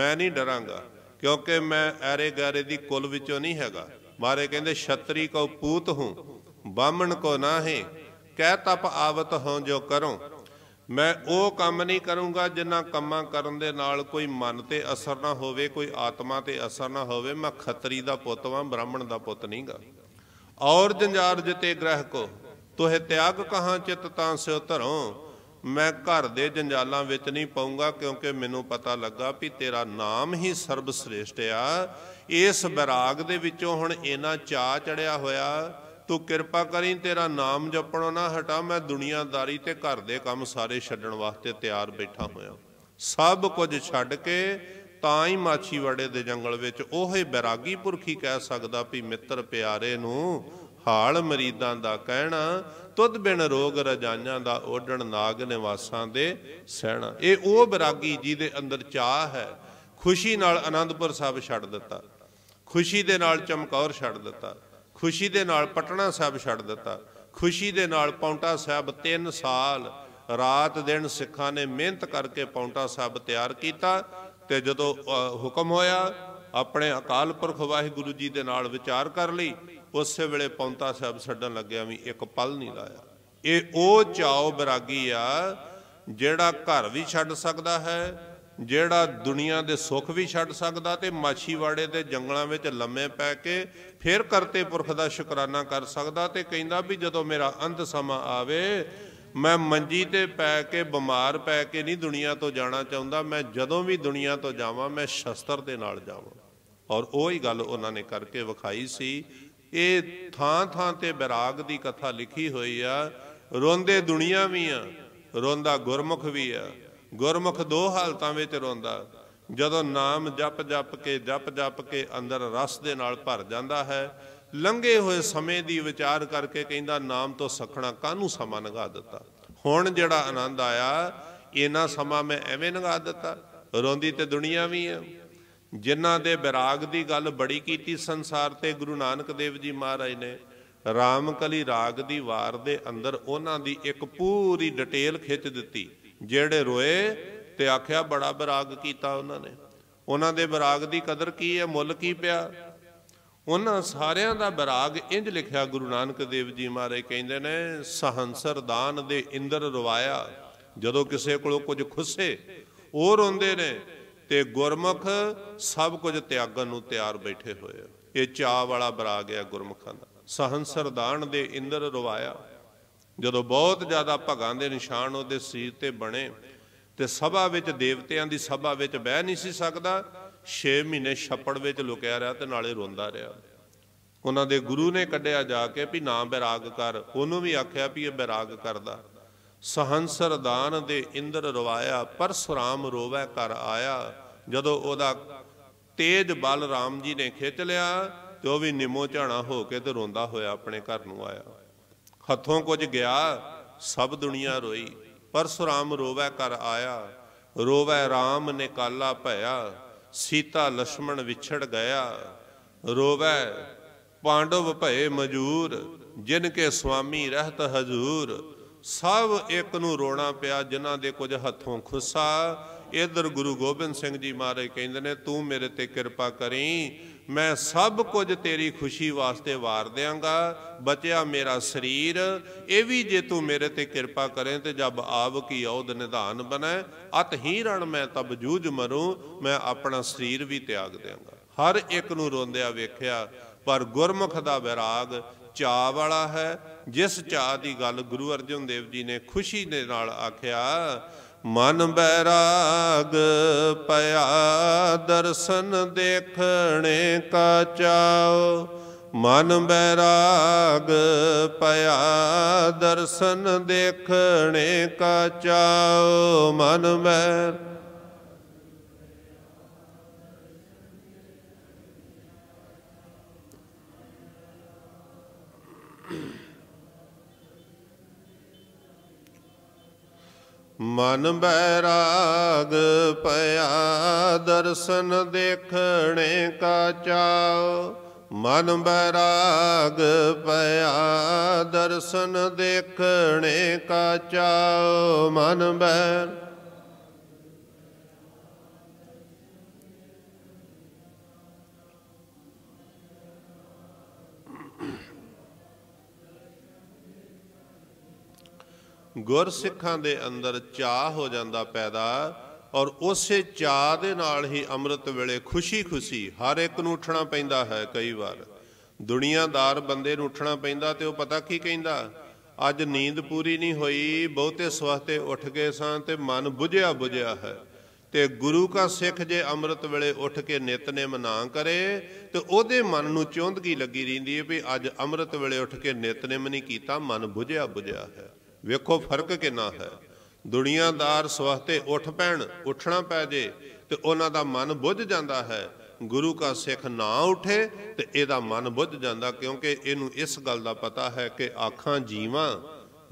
ਮੈਂ ਨਹੀਂ ਡਰਾਂਗਾ ਕਿਉਂਕਿ ਮੈਂ ਐਰੇ ਗਾਰੇ ਦੀ ਕੁਲ ਵਿੱਚੋਂ ਨਹੀਂ ਹੈਗਾ ਮਾਰੇ ਕਹਿੰਦੇ ਛਤਰੀ ਕੋ ਪੂਤ ਹੂੰ ਬਾਹਮਣ ਕੋ ਨਾ ਹੈ ਕਹਿ ਤਪ ਆਵਤ ਹਾਂ ਜੋ ਕਰੂੰ ਮੈਂ ਉਹ ਕੰਮ ਨਹੀਂ ਕਰੂੰਗਾ ਜਿੰਨਾ ਕੰਮਾਂ ਕਰਨ ਦੇ ਨਾਲ ਕੋਈ ਮਨ ਤੇ ਅਸਰ ਨਾ ਹੋਵੇ ਕੋਈ ਆਤਮਾ ਤੇ ਅਸਰ ਨਾ ਹੋਵੇ ਮੈਂ ਖੱਤਰੀ ਦਾ ਪੁੱਤ ਵਾਂ ਬ੍ਰਾਹਮਣ ਦਾ ਪੁੱਤ ਨਹੀਂਗਾ ਔਰ ਜੰਜਾਰ ਜਿਤੇ ਗ੍ਰਹਿ ਕੋ ਤੋਹਿ ਤਿਆਗ ਕਹਾ ਚਿਤ ਤਾਂ ਸਿਉ ਧਰੋ ਮੈਂ ਘਰ ਦੇ ਜੰਜਾਲਾਂ ਵਿੱਚ ਨਹੀਂ ਪਾਉਂਗਾ ਕਿਉਂਕਿ ਮੈਨੂੰ ਪਤਾ ਲੱਗਾ ਵੀ ਤੇਰਾ ਨਾਮ ਹੀ ਸਰਬ ਸ੍ਰੇਸ਼ਟ ਆ ਇਸ ਵਿਰਾਗ ਦੇ ਵਿੱਚੋਂ ਹੁਣ ਇਹਨਾਂ ਚਾ ਚੜਿਆ ਹੋਇਆ ਤੂੰ ਕਿਰਪਾ ਕਰੀ ਤੇਰਾ ਨਾਮ ਜਪਣੋਂ ਨਾ ਹਟਾ ਮੈਂ ਦੁਨੀਆਦਾਰੀ ਤੇ ਘਰ ਦੇ ਕੰਮ ਸਾਰੇ ਛੱਡਣ ਵਾਸਤੇ ਤਿਆਰ ਬੈਠਾ ਹੋਇਆ ਸਭ ਕੁਝ ਛੱਡ ਕੇ ਤਾਂ ਹੀ ਮਾਛੀਵਾੜੇ ਦੇ ਜੰਗਲ ਵਿੱਚ ਉਹੇ ਬੈਰਾਗੀ ਪੁਰਖੀ ਕਹਿ ਸਕਦਾ ਵੀ ਮਿੱਤਰ ਪਿਆਰੇ ਨੂੰ ਹਾਲ ਮਰੀਦਾਂ ਦਾ ਕਹਿਣਾ ਤੁਧ ਬਿਨ ਰੋਗ ਰਜਾਈਆਂ ਦਾ ਓਡਣ ਨਾਗ ਨਿਵਾਸਾਂ ਦੇ ਸਹਿਣਾ ਇਹ ਉਹ ਬਰਾਗੀ ਜਿਹਦੇ ਅੰਦਰ ਚਾਹ ਹੈ ਖੁਸ਼ੀ ਨਾਲ ਆਨੰਦਪੁਰ ਸਾਹਿਬ ਛੱਡ ਦਿੱਤਾ ਖੁਸ਼ੀ ਦੇ ਨਾਲ ਚਮਕੌਰ ਛੱਡ ਦਿੱਤਾ ਖੁਸ਼ੀ ਦੇ ਨਾਲ ਪਟਨਾ ਸਾਹਿਬ ਛੱਡ ਦਿੱਤਾ ਖੁਸ਼ੀ ਦੇ ਨਾਲ ਪੌਂਟਾ ਸਾਹਿਬ 3 ਸਾਲ ਰਾਤ ਦਿਨ ਸਿੱਖਾਂ ਨੇ ਮਿਹਨਤ ਕਰਕੇ ਪੌਂਟਾ ਸਾਹਿਬ ਤਿਆਰ ਕੀਤਾ ਤੇ ਜਦੋਂ ਹੁਕਮ ਹੋਇਆ ਆਪਣੇ ਅਕਾਲ ਪੁਰਖ ਵਾਹਿਗੁਰੂ ਜੀ ਦੇ ਨਾਲ ਵਿਚਾਰ ਕਰ ਲਈ ਉਸੇ ਵੇਲੇ ਪੌਂਤਾ ਸਾਹਿਬ ਛੱਡਣ ਲੱਗਿਆ ਵੀ ਇੱਕ ਪਲ ਨਹੀਂ ਲਾਇਆ ਇਹ ਉਹ ਚਾਉ ਬਰਾਗੀ ਆ ਜਿਹੜਾ ਘਰ ਵੀ ਛੱਡ ਸਕਦਾ ਹੈ ਜਿਹੜਾ ਦੁਨੀਆ ਦੇ ਸੁੱਖ ਵੀ ਛੱਡ ਸਕਦਾ ਤੇ ਮਾਛੀਵਾੜੇ ਦੇ ਜੰਗਲਾਂ ਵਿੱਚ ਲੰਮੇ ਪੈ ਕੇ ਫਿਰ ਕਰਤੇ ਪੁਰਖ ਦਾ ਸ਼ੁਕਰਾਨਾ ਕਰ ਸਕਦਾ ਤੇ ਕਹਿੰਦਾ ਵੀ ਜਦੋਂ ਮੇਰਾ ਅੰਤ ਸਮਾਂ ਆਵੇ ਮੈਂ ਮੰਜੀ ਤੇ ਪੈ ਕੇ ਬਿਮਾਰ ਪੈ ਕੇ ਨਹੀਂ ਦੁਨੀਆ ਤੋਂ ਜਾਣਾ ਚਾਹੁੰਦਾ ਮੈਂ ਜਦੋਂ ਵੀ ਦੁਨੀਆ ਤੋਂ ਜਾਵਾਂ ਮੈਂ ਸ਼ਸਤਰ ਦੇ ਨਾਲ ਜਾਵਾਂ ਔਰ ਉਹ ਹੀ ਗੱਲ ਉਹਨਾਂ ਨੇ ਕਰਕੇ ਵਿਖਾਈ ਸੀ ਇਹ ਥਾਂ ਥਾਂ ਤੇ ਵਿਰਾਗ ਦੀ ਕਥਾ ਲਿਖੀ ਹੋਈ ਆ ਰੋਂਦੇ ਦੁਨੀਆ ਵੀ ਆ ਰੋਂਦਾ ਗੁਰਮੁਖ ਵੀ ਆ ਗੁਰਮੁਖ ਦੋ ਹਾਲਤਾਂ ਵਿੱਚ ਰੋਂਦਾ ਜਦੋਂ ਨਾਮ ਜਪ ਜਪ ਕੇ ਜਪ ਜਪ ਕੇ ਅੰਦਰ ਰਸ ਦੇ ਨਾਲ ਭਰ ਜਾਂਦਾ ਹੈ ਲੰਘੇ ਹੋਏ ਸਮੇਂ ਦੀ ਵਿਚਾਰ ਕਰਕੇ ਕਹਿੰਦਾ ਨਾਮ ਤੋਂ ਸਖਣਾ ਕਾਹਨੂੰ ਸਮਾਂ ਲੰਘਾ ਦਿੱਤਾ ਹੁਣ ਜਿਹੜਾ ਆਨੰਦ ਆਇਆ ਇਹਨਾਂ ਸਮਾਂ ਮੈਂ ਐਵੇਂ ਲੰਘਾ ਦਿੱਤਾ ਰੋਂਦੀ ਤੇ ਦੁਨੀਆ ਵੀ ਹੈ ਜਿਨ੍ਹਾਂ ਦੇ ਵਿਰਾਗ ਦੀ ਗੱਲ ਬੜੀ ਕੀਤੀ ਸੰਸਾਰ ਤੇ ਗੁਰੂ ਨਾਨਕ ਦੇਵ ਜੀ ਮਹਾਰਾਜ ਨੇ ਰਾਮਕਲੀ ਰਾਗ ਦੀ ਵਾਰ ਦੇ ਅੰਦਰ ਉਹਨਾਂ ਦੀ ਇੱਕ ਪੂਰੀ ਡਿਟੇਲ ਖਿੱਚ ਦਿੱਤੀ ਜਿਹੜੇ ਰੋਏ ਤੇ ਆਖਿਆ ਬੜਾ ਵਿਰਾਗ ਕੀਤਾ ਉਹਨਾਂ ਨੇ ਉਹਨਾਂ ਦੇ ਵਿਰਾਗ ਦੀ ਕਦਰ ਕੀ ਹੈ ਮੁੱਲ ਕੀ ਪਿਆ ਉਹਨਾਂ ਸਾਰਿਆਂ ਦਾ ਬਿਰਾਗ ਇੰਜ ਲਿਖਿਆ ਗੁਰੂ ਨਾਨਕ ਦੇਵ ਜੀ ਮਹਾਰਾਜ ਕਹਿੰਦੇ ਨੇ ਸਹੰਸਰ ਦਾਨ ਦੇ ਇੰਦਰ ਰਵਾਇਆ ਜਦੋਂ ਕਿਸੇ ਕੋਲੋਂ ਕੁਝ ਖੁੱਸੇ ਉਹ ਰੋਂਦੇ ਨੇ ਤੇ ਗੁਰਮੁਖ ਸਭ ਕੁਝ ਤਿਆਗਣ ਨੂੰ ਤਿਆਰ ਬੈਠੇ ਹੋਏ ਇਹ ਚਾਹ ਵਾਲਾ ਬਿਰਾਗ ਹੈ ਗੁਰਮੁਖਾਂ ਦਾ ਸਹੰਸਰ ਦਾਨ ਦੇ ਇੰਦਰ ਰਵਾਇਆ ਜਦੋਂ ਬਹੁਤ ਜ਼ਿਆਦਾ ਭਗਾਂ ਦੇ ਨਿਸ਼ਾਨ ਉਹਦੇ ਸੀਰ ਤੇ ਬਣੇ ਤੇ ਸਭਾ ਵਿੱਚ ਦੇਵਤਿਆਂ ਦੀ ਸਭਾ ਵਿੱਚ ਬਹਿ ਨਹੀਂ ਸੀ ਸਕਦਾ 6 ਮਹੀਨੇ ਛੱਪੜ ਵਿੱਚ ਲੁਕਿਆ ਰਿਹਾ ਤੇ ਨਾਲੇ ਰੋਂਦਾ ਰਿਹਾ ਉਹਨਾਂ ਦੇ ਗੁਰੂ ਨੇ ਕੱਢਿਆ ਜਾ ਕੇ ਵੀ ਨਾ ਬੈਰਾਗ ਕਰ ਉਹਨੂੰ ਵੀ ਆਖਿਆ ਵੀ ਇਹ ਬੈਰਾਗ ਕਰਦਾ ਸਹੰਸਰ ਦਾਨ ਦੇ ਇੰਦਰ ਰਵਾਇਆ ਪਰਸਰਾਮ ਰੋਵੇ ਕਰ ਆਇਆ ਜਦੋਂ ਉਹਦਾ ਤੇਜ ਬਲ ਰਾਮ ਜੀ ਨੇ ਖਿੱਚ ਲਿਆ ਤੇ ਉਹ ਵੀ ਨਿਮੋ ਝਾਣਾ ਹੋ ਕੇ ਤੇ ਰੋਂਦਾ ਹੋਇਆ ਆਪਣੇ ਘਰ ਨੂੰ ਆਇਆ ਹੱਥੋਂ ਕੁਝ ਗਿਆ ਸਭ ਦੁਨੀਆ ਰੋਈ ਪਰਸਰਾਮ ਰੋਵੇ ਕਰ ਆਇਆ ਰੋਵੇ RAM ਨੇ ਕਾਲਾ ਭਇਆ ਸੀਤਾ ਲక్ష్మణ ਵਿਛੜ ਗਿਆ ਰੋਵੇ ਪਾਂਡਵ ਭਏ ਮਜੂਰ ਜਿਨ ਕੇ ਸੁਆਮੀ ਰਹਤ ਹਜ਼ੂਰ ਸਭ ਇੱਕ ਨੂੰ ਰੋਣਾ ਪਿਆ ਜਿਨ੍ਹਾਂ ਦੇ ਕੁਝ ਹੱਥੋਂ ਖੁੱਸਾ ਇਧਰ ਗੁਰੂ ਗੋਬਿੰਦ ਸਿੰਘ ਜੀ ਮਹਾਰਾਜ ਕਹਿੰਦੇ ਨੇ ਤੂੰ ਮੇਰੇ ਤੇ ਕਿਰਪਾ ਕਰੀ ਮੈਂ ਸਭ ਕੁਝ ਤੇਰੀ ਖੁਸ਼ੀ ਵਾਸਤੇ ਵਾਰ ਦਿਆਂਗਾ ਬਚਿਆ ਮੇਰਾ ਸਰੀਰ ਇਹ ਵੀ ਜੇ ਤੂੰ ਮੇਰੇ ਤੇ ਕਿਰਪਾ ਕਰੇ ਤੇ ਜਬ ਆਵ ਕੀ ਔਦ ਨਿਧਾਨ ਬਣੈ ਅਤ ਹੀ ਰਣ ਮੈਂ ਤਬ ਜੂਝ ਮਰੂ ਮੈਂ ਆਪਣਾ ਸਰੀਰ ਵੀ ਤਿਆਗ ਦਿਆਂਗਾ ਹਰ ਇੱਕ ਨੂੰ ਰੋਂਦਿਆ ਵੇਖਿਆ ਪਰ ਗੁਰਮੁਖ ਦਾ ਵਿਰਾਗ ਚਾ ਵਾਲਾ ਹੈ ਜਿਸ ਚਾ ਦੀ ਗੱਲ ਗੁਰੂ ਅਰਜਨ ਦੇਵ ਜੀ ਨੇ ਖੁਸ਼ੀ ਦੇ ਨਾਲ ਆਖਿਆ ਮਨ ਬੈਰਾਗ ਪਿਆ ਦਰਸ਼ਨ ਦੇਖਣੇ ਕਾ ਚਾਉ ਮਨ ਬੈਰਾਗ ਪਿਆ ਦਰਸ਼ਨ ਦੇਖਣੇ ਕਾ ਚਾਉ ਮਨ ਬੈਰਾਗ ਮਨ ਬੈਰਾਗ ਪਿਆ ਦਰਸ਼ਨ ਦੇਖਣੇ ਕਾ ਚਾਉ ਮਨ ਬੈਰਾਗ ਪਿਆ ਦਰਸ਼ਨ ਦੇਖਣੇ ਕਾ ਚਾਉ ਮਨ ਬੈਰਾਗ ਗੁਰ ਸਿੱਖਾਂ ਦੇ ਅੰਦਰ ਚਾਹ ਹੋ ਜਾਂਦਾ ਪੈਦਾ ਔਰ ਉਸੇ ਚਾਹ ਦੇ ਨਾਲ ਹੀ ਅੰਮ੍ਰਿਤ ਵੇਲੇ ਖੁਸ਼ੀ-ਖੁਸ਼ੀ ਹਰ ਇੱਕ ਨੂੰ ਉੱਠਣਾ ਪੈਂਦਾ ਹੈ ਕਈ ਵਾਰ ਦੁਨੀਆਦਾਰ ਬੰਦੇ ਨੂੰ ਉੱਠਣਾ ਪੈਂਦਾ ਤੇ ਉਹ ਪਤਾ ਕੀ ਕਹਿੰਦਾ ਅੱਜ ਨੀਂਦ ਪੂਰੀ ਨਹੀਂ ਹੋਈ ਬਹੁਤੇ ਸਵਖਤੇ ਉੱਠ ਗਏ ਸਾਂ ਤੇ ਮਨ ਬੁਝਿਆ ਬੁਝਿਆ ਹੈ ਤੇ ਗੁਰੂ ਕਾ ਸਿੱਖ ਜੇ ਅੰਮ੍ਰਿਤ ਵੇਲੇ ਉੱਠ ਕੇ ਨਿਤਨੇਮ ਨਾ ਕਰੇ ਤੇ ਉਹਦੇ ਮਨ ਨੂੰ ਚੁੰਦਗੀ ਲੱਗੀ ਰਹਿੰਦੀ ਹੈ ਵੀ ਅੱਜ ਅੰਮ੍ਰਿਤ ਵੇਲੇ ਉੱਠ ਕੇ ਨਿਤਨੇਮ ਨਹੀਂ ਕੀਤਾ ਮਨ ਬੁਝਿਆ ਬੁਝਿਆ ਹੈ ਵੇਖੋ ਫਰਕ ਕਿੰਨਾ ਹੈ ਦੁਨੀਆਦਾਰ ਸਵਖਤੇ ਉੱਠ ਪੈਣ ਉੱਠਣਾ ਪੈ ਜੇ ਤੇ ਉਹਨਾਂ ਦਾ ਮਨ ਬੁੱਝ ਜਾਂਦਾ ਹੈ ਗੁਰੂ ਕਾ ਸਿੱਖ ਨਾ ਉਠੇ ਤੇ ਇਹਦਾ ਮਨ ਬੁੱਝ ਜਾਂਦਾ ਕਿਉਂਕਿ ਇਹਨੂੰ ਇਸ ਗੱਲ ਦਾ ਪਤਾ ਹੈ ਕਿ ਆਖਾਂ ਜੀਵਾਂ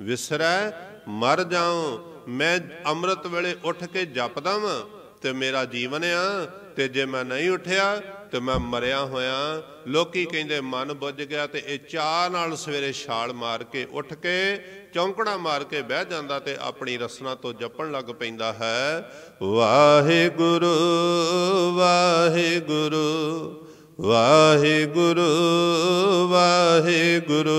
ਵਿਸਰੈ ਮਰ ਜਾਉ ਮੈਂ ਅੰਮ੍ਰਿਤ ਵੇਲੇ ਉੱਠ ਕੇ ਜਪਦਾ ਵਾਂ ਤੇ ਮੇਰਾ ਜੀਵਨ ਆ ਤੇ ਜੇ ਮੈਂ ਨਹੀਂ ਉਠਿਆ ਤੇ ਮੈਂ ਮਰਿਆ ਹੋਇਆ ਲੋਕੀ ਕਹਿੰਦੇ ਮਨ ਬੁੱਝ ਗਿਆ ਤੇ ਇਹ ਚਾਹ ਨਾਲ ਸਵੇਰੇ ਛਾਲ ਮਾਰ ਕੇ ਉੱਠ ਕੇ ਚੌਂਕੜਾ ਮਾਰ ਕੇ ਬਹਿ ਜਾਂਦਾ ਤੇ ਆਪਣੀ ਰਸਨਾ ਤੋਂ ਜਪਣ ਲੱਗ ਪੈਂਦਾ ਹੈ ਵਾਹਿਗੁਰੂ ਵਾਹਿਗੁਰੂ ਵਾਹਿਗੁਰੂ ਵਾਹਿਗੁਰੂ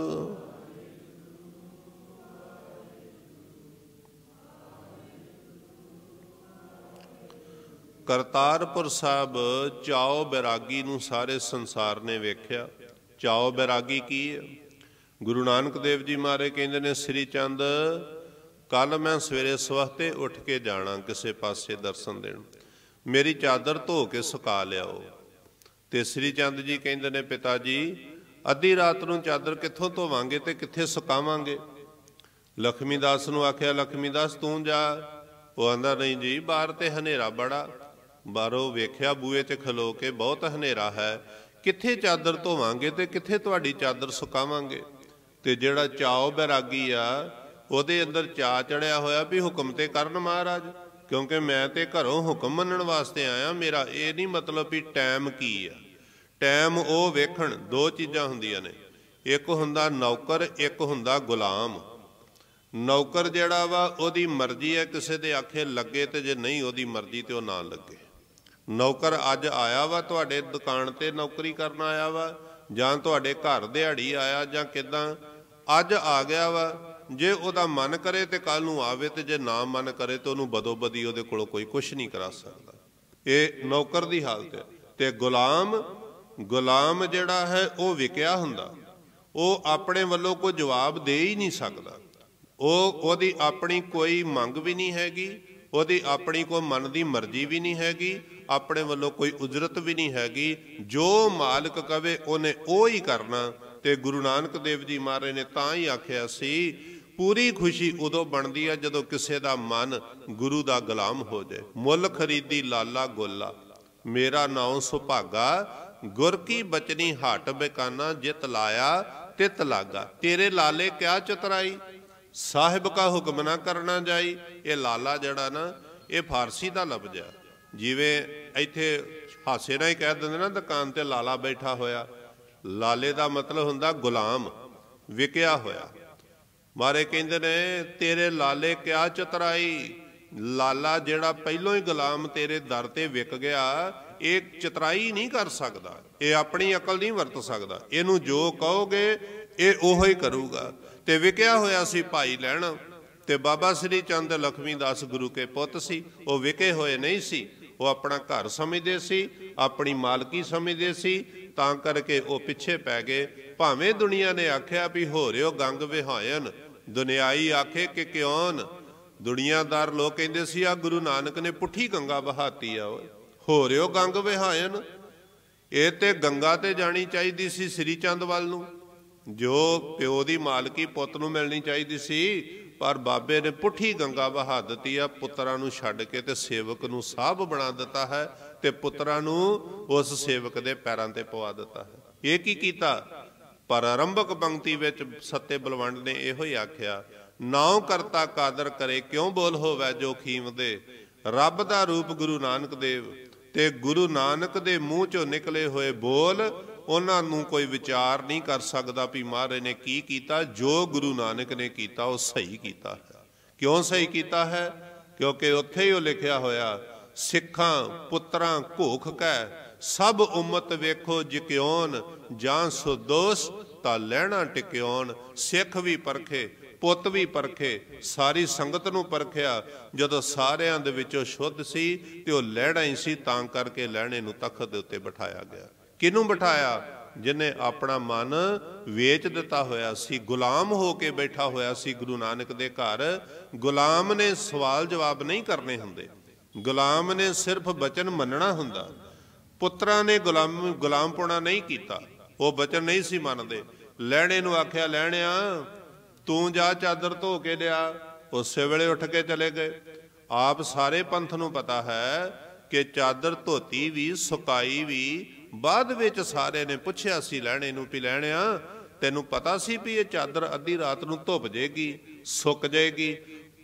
ਕਰਤਾਰਪੁਰ ਸਾਹਿਬ ਚਾਉ ਬੈਰਾਗੀ ਨੂੰ ਸਾਰੇ ਸੰਸਾਰ ਨੇ ਵੇਖਿਆ ਚਾਉ ਬੈਰਾਗੀ ਕੀ ਹੈ ਗੁਰੂ ਨਾਨਕ ਦੇਵ ਜੀ ਮਾਰੇ ਕਹਿੰਦੇ ਨੇ ਸ੍ਰੀ ਚੰਦ ਕੱਲ ਮੈਂ ਸਵੇਰੇ ਸਵਖਤੇ ਉੱਠ ਕੇ ਜਾਣਾ ਕਿਸੇ ਪਾਸੇ ਦਰਸ਼ਨ ਦੇਣ ਮੇਰੀ ਚਾਦਰ ਧੋ ਕੇ ਸੁਕਾ ਲਿਆਓ ਤੇ ਸ੍ਰੀ ਚੰਦ ਜੀ ਕਹਿੰਦੇ ਨੇ ਪਿਤਾ ਜੀ ਅੱਧੀ ਰਾਤ ਨੂੰ ਚਾਦਰ ਕਿੱਥੋਂ ਧੋਵਾਂਗੇ ਤੇ ਕਿੱਥੇ ਸੁਕਾਵਾਂਗੇ ਲਖਮੀ ਦਾਸ ਨੂੰ ਆਖਿਆ ਲਖਮੀ ਦਾਸ ਤੂੰ ਜਾ ਉਹ ਆਂਦਾ ਨਹੀਂ ਜੀ ਬਾਹਰ ਤੇ ਹਨੇਰਾ ਬੜਾ ਬਾਰੋ ਵੇਖਿਆ ਬੂਏ ਤੇ ਖਲੋ ਕੇ ਬਹੁਤ ਹਨੇਰਾ ਹੈ ਕਿੱਥੇ ਚਾਦਰ ਧੋਵਾਂਗੇ ਤੇ ਕਿੱਥੇ ਤੁਹਾਡੀ ਚਾਦਰ ਸੁਕਾਵਾਂਗੇ ਤੇ ਜਿਹੜਾ ਚਾਉ ਬੈਰਾਗੀ ਆ ਉਹਦੇ ਅੰਦਰ ਚਾ ਚੜਿਆ ਹੋਇਆ ਵੀ ਹੁਕਮ ਤੇ ਕਰਨ ਮਹਾਰਾਜ ਕਿਉਂਕਿ ਮੈਂ ਤੇ ਘਰੋਂ ਹੁਕਮ ਮੰਨਣ ਵਾਸਤੇ ਆਇਆ ਮੇਰਾ ਇਹ ਨਹੀਂ ਮਤਲਬ ਵੀ ਟਾਈਮ ਕੀ ਆ ਟਾਈਮ ਉਹ ਵੇਖਣ ਦੋ ਚੀਜ਼ਾਂ ਹੁੰਦੀਆਂ ਨੇ ਇੱਕ ਹੁੰਦਾ ਨੌਕਰ ਇੱਕ ਹੁੰਦਾ ਗੁਲਾਮ ਨੌਕਰ ਜਿਹੜਾ ਵਾ ਉਹਦੀ ਮਰਜ਼ੀ ਹੈ ਕਿਸੇ ਦੇ ਆਖੇ ਲੱਗੇ ਤੇ ਜੇ ਨਹੀਂ ਉਹਦੀ ਮਰਜ਼ੀ ਤੇ ਉਹ ਨਾ ਲੱਗੇ ਨੌਕਰ ਅੱਜ ਆਇਆ ਵਾ ਤੁਹਾਡੇ ਦੁਕਾਨ ਤੇ ਨੌਕਰੀ ਕਰਨ ਆਇਆ ਵਾ ਜਾਂ ਤੁਹਾਡੇ ਘਰ ਦਿਹਾੜੀ ਆਇਆ ਜਾਂ ਕਿਦਾਂ ਅੱਜ ਆ ਗਿਆ ਵਾ ਜੇ ਉਹਦਾ ਮਨ ਕਰੇ ਤੇ ਕੱਲ ਨੂੰ ਆਵੇ ਤੇ ਜੇ ਨਾ ਮਨ ਕਰੇ ਤੇ ਉਹਨੂੰ ਬਦੋਬਦੀ ਉਹਦੇ ਕੋਲੋਂ ਕੋਈ ਕੁਝ ਨਹੀਂ ਕਰਾ ਸਕਦਾ ਇਹ ਨੌਕਰ ਦੀ ਹਾਲਤ ਹੈ ਤੇ ਗੁਲਾਮ ਗੁਲਾਮ ਜਿਹੜਾ ਹੈ ਉਹ ਵਿਕਿਆ ਹੁੰਦਾ ਉਹ ਆਪਣੇ ਵੱਲੋਂ ਕੋਈ ਜਵਾਬ ਦੇ ਹੀ ਨਹੀਂ ਸਕਦਾ ਉਹ ਉਹਦੀ ਆਪਣੀ ਕੋਈ ਮੰਗ ਵੀ ਨਹੀਂ ਹੈਗੀ ਉਹਦੀ ਆਪਣੀ ਕੋਈ ਮਨ ਦੀ ਮਰਜ਼ੀ ਵੀ ਨਹੀਂ ਹੈਗੀ ਆਪਣੇ ਵੱਲੋਂ ਕੋਈ ਉਜਰਤ ਵੀ ਨਹੀਂ ਹੈਗੀ ਜੋ ਮਾਲਕ ਕਵੇ ਉਹਨੇ ਉਹ ਹੀ ਕਰਨਾ ਤੇ ਗੁਰੂ ਨਾਨਕ ਦੇਵ ਜੀ ਮਹਾਰਾਜ ਨੇ ਤਾਂ ਹੀ ਆਖਿਆ ਸੀ ਪੂਰੀ ਖੁਸ਼ੀ ਉਦੋਂ ਬਣਦੀ ਹੈ ਜਦੋਂ ਕਿਸੇ ਦਾ ਮਨ ਗੁਰੂ ਦਾ ਗੁਲਾਮ ਹੋ ਜਾਏ ਮੁੱਲ ਖਰੀਦੀ ਲਾਲਾ ਗੋਲਾ ਮੇਰਾ ਨਾਮ ਸੁਭਾਗਾ ਗੁਰ ਕੀ ਬਚਨੀ ਹਟ ਬੇਕਾਨਾ ਜਿਤ ਲਾਇਆ ਤਿਤ ਲਾਗਾ ਤੇਰੇ ਲਾਲੇ ਕਿਆ ਚਤਰਾਈ ਸਾਹਿਬ ਕਾ ਹੁਕਮ ਨਾ ਕਰਨਾ ਜਾਈ ਇਹ ਲਾਲਾ ਜਿਹੜਾ ਨਾ ਇਹ ਫਾਰਸੀ ਦਾ ਲਬਜਾ ਹੈ ਜਿਵੇਂ ਇੱਥੇ ਹਾਸੇ ਨਾਲ ਹੀ ਕਹਿ ਦਿੰਦੇ ਨਾ ਦੁਕਾਨ ਤੇ ਲਾਲਾ ਬੈਠਾ ਹੋਇਆ ਲਾਲੇ ਦਾ ਮਤਲਬ ਹੁੰਦਾ ਗੁਲਾਮ ਵਿਕਿਆ ਹੋਇਆ ਮਾਰੇ ਕਹਿੰਦੇ ਨੇ ਤੇਰੇ ਲਾਲੇ ਕਿਆ ਚਤਰਾਈ ਲਾਲਾ ਜਿਹੜਾ ਪਹਿਲੋਂ ਹੀ ਗੁਲਾਮ ਤੇਰੇ ਦਰ ਤੇ ਵਿਕ ਗਿਆ ਇਹ ਚਤਰਾਈ ਨਹੀਂ ਕਰ ਸਕਦਾ ਇਹ ਆਪਣੀ ਅਕਲ ਨਹੀਂ ਵਰਤ ਸਕਦਾ ਇਹਨੂੰ ਜੋ ਕਹੋਗੇ ਇਹ ਉਹੋ ਹੀ ਕਰੂਗਾ ਤੇ ਵਿਕਿਆ ਹੋਇਆ ਸੀ ਭਾਈ ਲੈਣ ਤੇ ਬਾਬਾ ਸ੍ਰੀ ਚੰਦ ਲਖਮੀ ਦਾਸ ਗੁਰੂ ਕੇ ਪੁੱਤ ਸੀ ਉਹ ਵਿਕੇ ਹੋਏ ਨਹੀਂ ਸੀ ਉਹ ਆਪਣਾ ਘਰ ਸਮਝਦੇ ਸੀ ਆਪਣੀ ਮਾਲਕੀ ਸਮਝਦੇ ਸੀ ਤਾਂ ਕਰਕੇ ਉਹ ਪਿੱਛੇ ਪੈ ਗਏ ਭਾਵੇਂ ਦੁਨੀਆ ਨੇ ਆਖਿਆ ਵੀ ਹੋ ਰਿਓ ਗੰਗ ਵਿਹਾਇਨ ਦੁਨਿਆਈ ਆਖੇ ਕਿ ਕਿਉਂ ਦੁਨੀਆਦਾਰ ਲੋਕ ਕਹਿੰਦੇ ਸੀ ਆ ਗੁਰੂ ਨਾਨਕ ਨੇ ਪੁੱਠੀ ਗੰਗਾ ਬਹਾਤੀ ਆ ਓਏ ਹੋ ਰਿਓ ਗੰਗ ਵਿਹਾਇਨ ਇਹ ਤੇ ਗੰਗਾ ਤੇ ਜਾਣੀ ਚਾਹੀਦੀ ਸੀ ਸ੍ਰੀ ਚੰਦ ਵੱਲ ਨੂੰ ਜੋ ਪਿਓ ਦੀ ਮਾਲਕੀ ਪੁੱਤ ਨੂੰ ਮਿਲਣੀ ਚਾਹੀਦੀ ਸੀ ਪਰ ਬਾਬੇ ਨੇ ਪੁੱਠੀ ਗੰਗਾ ਵਹਾ ਦਿੱਤੀ ਆ ਪੁੱਤਰਾਂ ਨੂੰ ਛੱਡ ਕੇ ਤੇ ਸੇਵਕ ਨੂੰ ਸਾਹਬ ਬਣਾ ਦਿੱਤਾ ਹੈ ਤੇ ਪੁੱਤਰਾਂ ਨੂੰ ਉਸ ਸੇਵਕ ਦੇ ਪੈਰਾਂ ਤੇ ਪਵਾ ਦਿੱਤਾ ਹੈ ਇਹ ਕੀ ਕੀਤਾ ਪਰ ਆਰੰਭਕ ਪੰਕਤੀ ਵਿੱਚ ਸੱਤੇ ਬਲਵੰਡ ਨੇ ਇਹੋ ਹੀ ਆਖਿਆ ਨਾਉ ਕਰਤਾ ਕਾਦਰ ਕਰੇ ਕਿਉਂ ਬੋਲ ਹੋਵੇ ਜੋ ਖੀਮ ਦੇ ਰੱਬ ਦਾ ਰੂਪ ਗੁਰੂ ਨਾਨਕ ਦੇਵ ਤੇ ਗੁਰੂ ਨਾਨਕ ਦੇ ਮੂੰਹ ਚੋਂ ਨਿਕਲੇ ਹੋਏ ਬੋਲ ਉਹਨਾਂ ਨੂੰ ਕੋਈ ਵਿਚਾਰ ਨਹੀਂ ਕਰ ਸਕਦਾ ਵੀ ਮਹਾਰਾਜ ਨੇ ਕੀ ਕੀਤਾ ਜੋ ਗੁਰੂ ਨਾਨਕ ਨੇ ਕੀਤਾ ਉਹ ਸਹੀ ਕੀਤਾ ਹੈ ਕਿਉਂ ਸਹੀ ਕੀਤਾ ਹੈ ਕਿਉਂਕਿ ਉੱਥੇ ਹੀ ਉਹ ਲਿਖਿਆ ਹੋਇਆ ਸਿੱਖਾਂ ਪੁੱਤਰਾਂ ਘੋਖ ਕੈ ਸਭ ਉਮਤ ਵੇਖੋ ਜਿਕਿਉਨ ਜਾਂ ਸੁਦੋਸ ਤਾਂ ਲੈਣਾ ਟਿਕਿਉਨ ਸਿੱਖ ਵੀ ਪਰਖੇ ਪੁੱਤ ਵੀ ਪਰਖੇ ਸਾਰੀ ਸੰਗਤ ਨੂੰ ਪਰਖਿਆ ਜਦੋਂ ਸਾਰਿਆਂ ਦੇ ਵਿੱਚੋਂ ਸ਼ੁੱਧ ਸੀ ਤੇ ਉਹ ਲੈਣਾ ਹੀ ਸੀ ਤਾਂ ਕਰਕੇ ਲੈਣੇ ਨੂੰ ਤਖਤ ਦੇ ਉੱਤੇ ਬਿਠਾਇਆ ਗਿਆ ਕਿਨੂੰ ਬਿਠਾਇਆ ਜਿਨੇ ਆਪਣਾ ਮਨ ਵੇਚ ਦਿੱਤਾ ਹੋਇਆ ਸੀ ਗੁਲਾਮ ਹੋ ਕੇ ਬੈਠਾ ਹੋਇਆ ਸੀ ਗੁਰੂ ਨਾਨਕ ਦੇ ਘਰ ਗੁਲਾਮ ਨੇ ਸਵਾਲ ਜਵਾਬ ਨਹੀਂ ਕਰਨੇ ਹੁੰਦੇ ਗੁਲਾਮ ਨੇ ਸਿਰਫ ਬਚਨ ਮੰਨਣਾ ਹੁੰਦਾ ਪੁੱਤਰਾਂ ਨੇ ਗੁਲਾਮ ਗੁਲਾਮਪੁਣਾ ਨਹੀਂ ਕੀਤਾ ਉਹ ਬਚਨ ਨਹੀਂ ਸੀ ਮੰਨਦੇ ਲੈਣੇ ਨੂੰ ਆਖਿਆ ਲੈਣਿਆ ਤੂੰ ਜਾ ਚਾਦਰ ਧੋ ਕੇ ਲਿਆ ਉਸੇ ਵੇਲੇ ਉੱਠ ਕੇ ਚਲੇ ਗਏ ਆਪ ਸਾਰੇ ਪੰਥ ਨੂੰ ਪਤਾ ਹੈ ਕਿ ਚਾਦਰ ਧੋਤੀ ਵੀ ਸੁਕਾਈ ਵੀ ਬਾਅਦ ਵਿੱਚ ਸਾਰੇ ਨੇ ਪੁੱਛਿਆ ਸੀ ਲੈਣੇ ਨੂੰ ਵੀ ਲੈਣਿਆ ਤੈਨੂੰ ਪਤਾ ਸੀ ਵੀ ਇਹ ਚਾਦਰ ਅੱਧੀ ਰਾਤ ਨੂੰ ਧੁੱਪ ਜੇਗੀ ਸੁੱਕ ਜੇਗੀ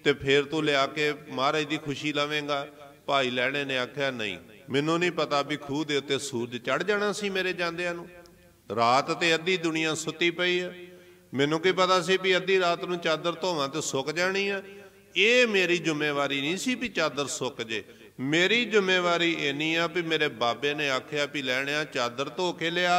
ਤੇ ਫੇਰ ਤੂੰ ਲਿਆ ਕੇ ਮਹਾਰਾਜ ਦੀ ਖੁਸ਼ੀ ਲਾਵੇਂਗਾ ਭਾਈ ਲੈਣੇ ਨੇ ਆਖਿਆ ਨਹੀਂ ਮੈਨੂੰ ਨਹੀਂ ਪਤਾ ਵੀ ਖੂਹ ਦੇ ਉੱਤੇ ਸੂਰਜ ਚੜ ਜਾਣਾ ਸੀ ਮੇਰੇ ਜਾਂਦਿਆਂ ਨੂੰ ਰਾਤ ਤੇ ਅੱਧੀ ਦੁਨੀਆ ਸੁੱਤੀ ਪਈ ਹੈ ਮੈਨੂੰ ਕੀ ਪਤਾ ਸੀ ਵੀ ਅੱਧੀ ਰਾਤ ਨੂੰ ਚਾਦਰ ਧੋਵਾਂ ਤੇ ਸੁੱਕ ਜਾਣੀ ਆ ਇਹ ਮੇਰੀ ਜ਼ਿੰਮੇਵਾਰੀ ਨਹੀਂ ਸੀ ਵੀ ਚਾਦਰ ਸੁੱਕ ਜੇ ਮੇਰੀ ਜ਼ਿੰਮੇਵਾਰੀ ਇੰਨੀ ਆ ਵੀ ਮੇਰੇ ਬਾਬੇ ਨੇ ਆਖਿਆ ਵੀ ਲੈਣਿਆ ਚਾਦਰ ਧੋ ਕੇ ਲਿਆ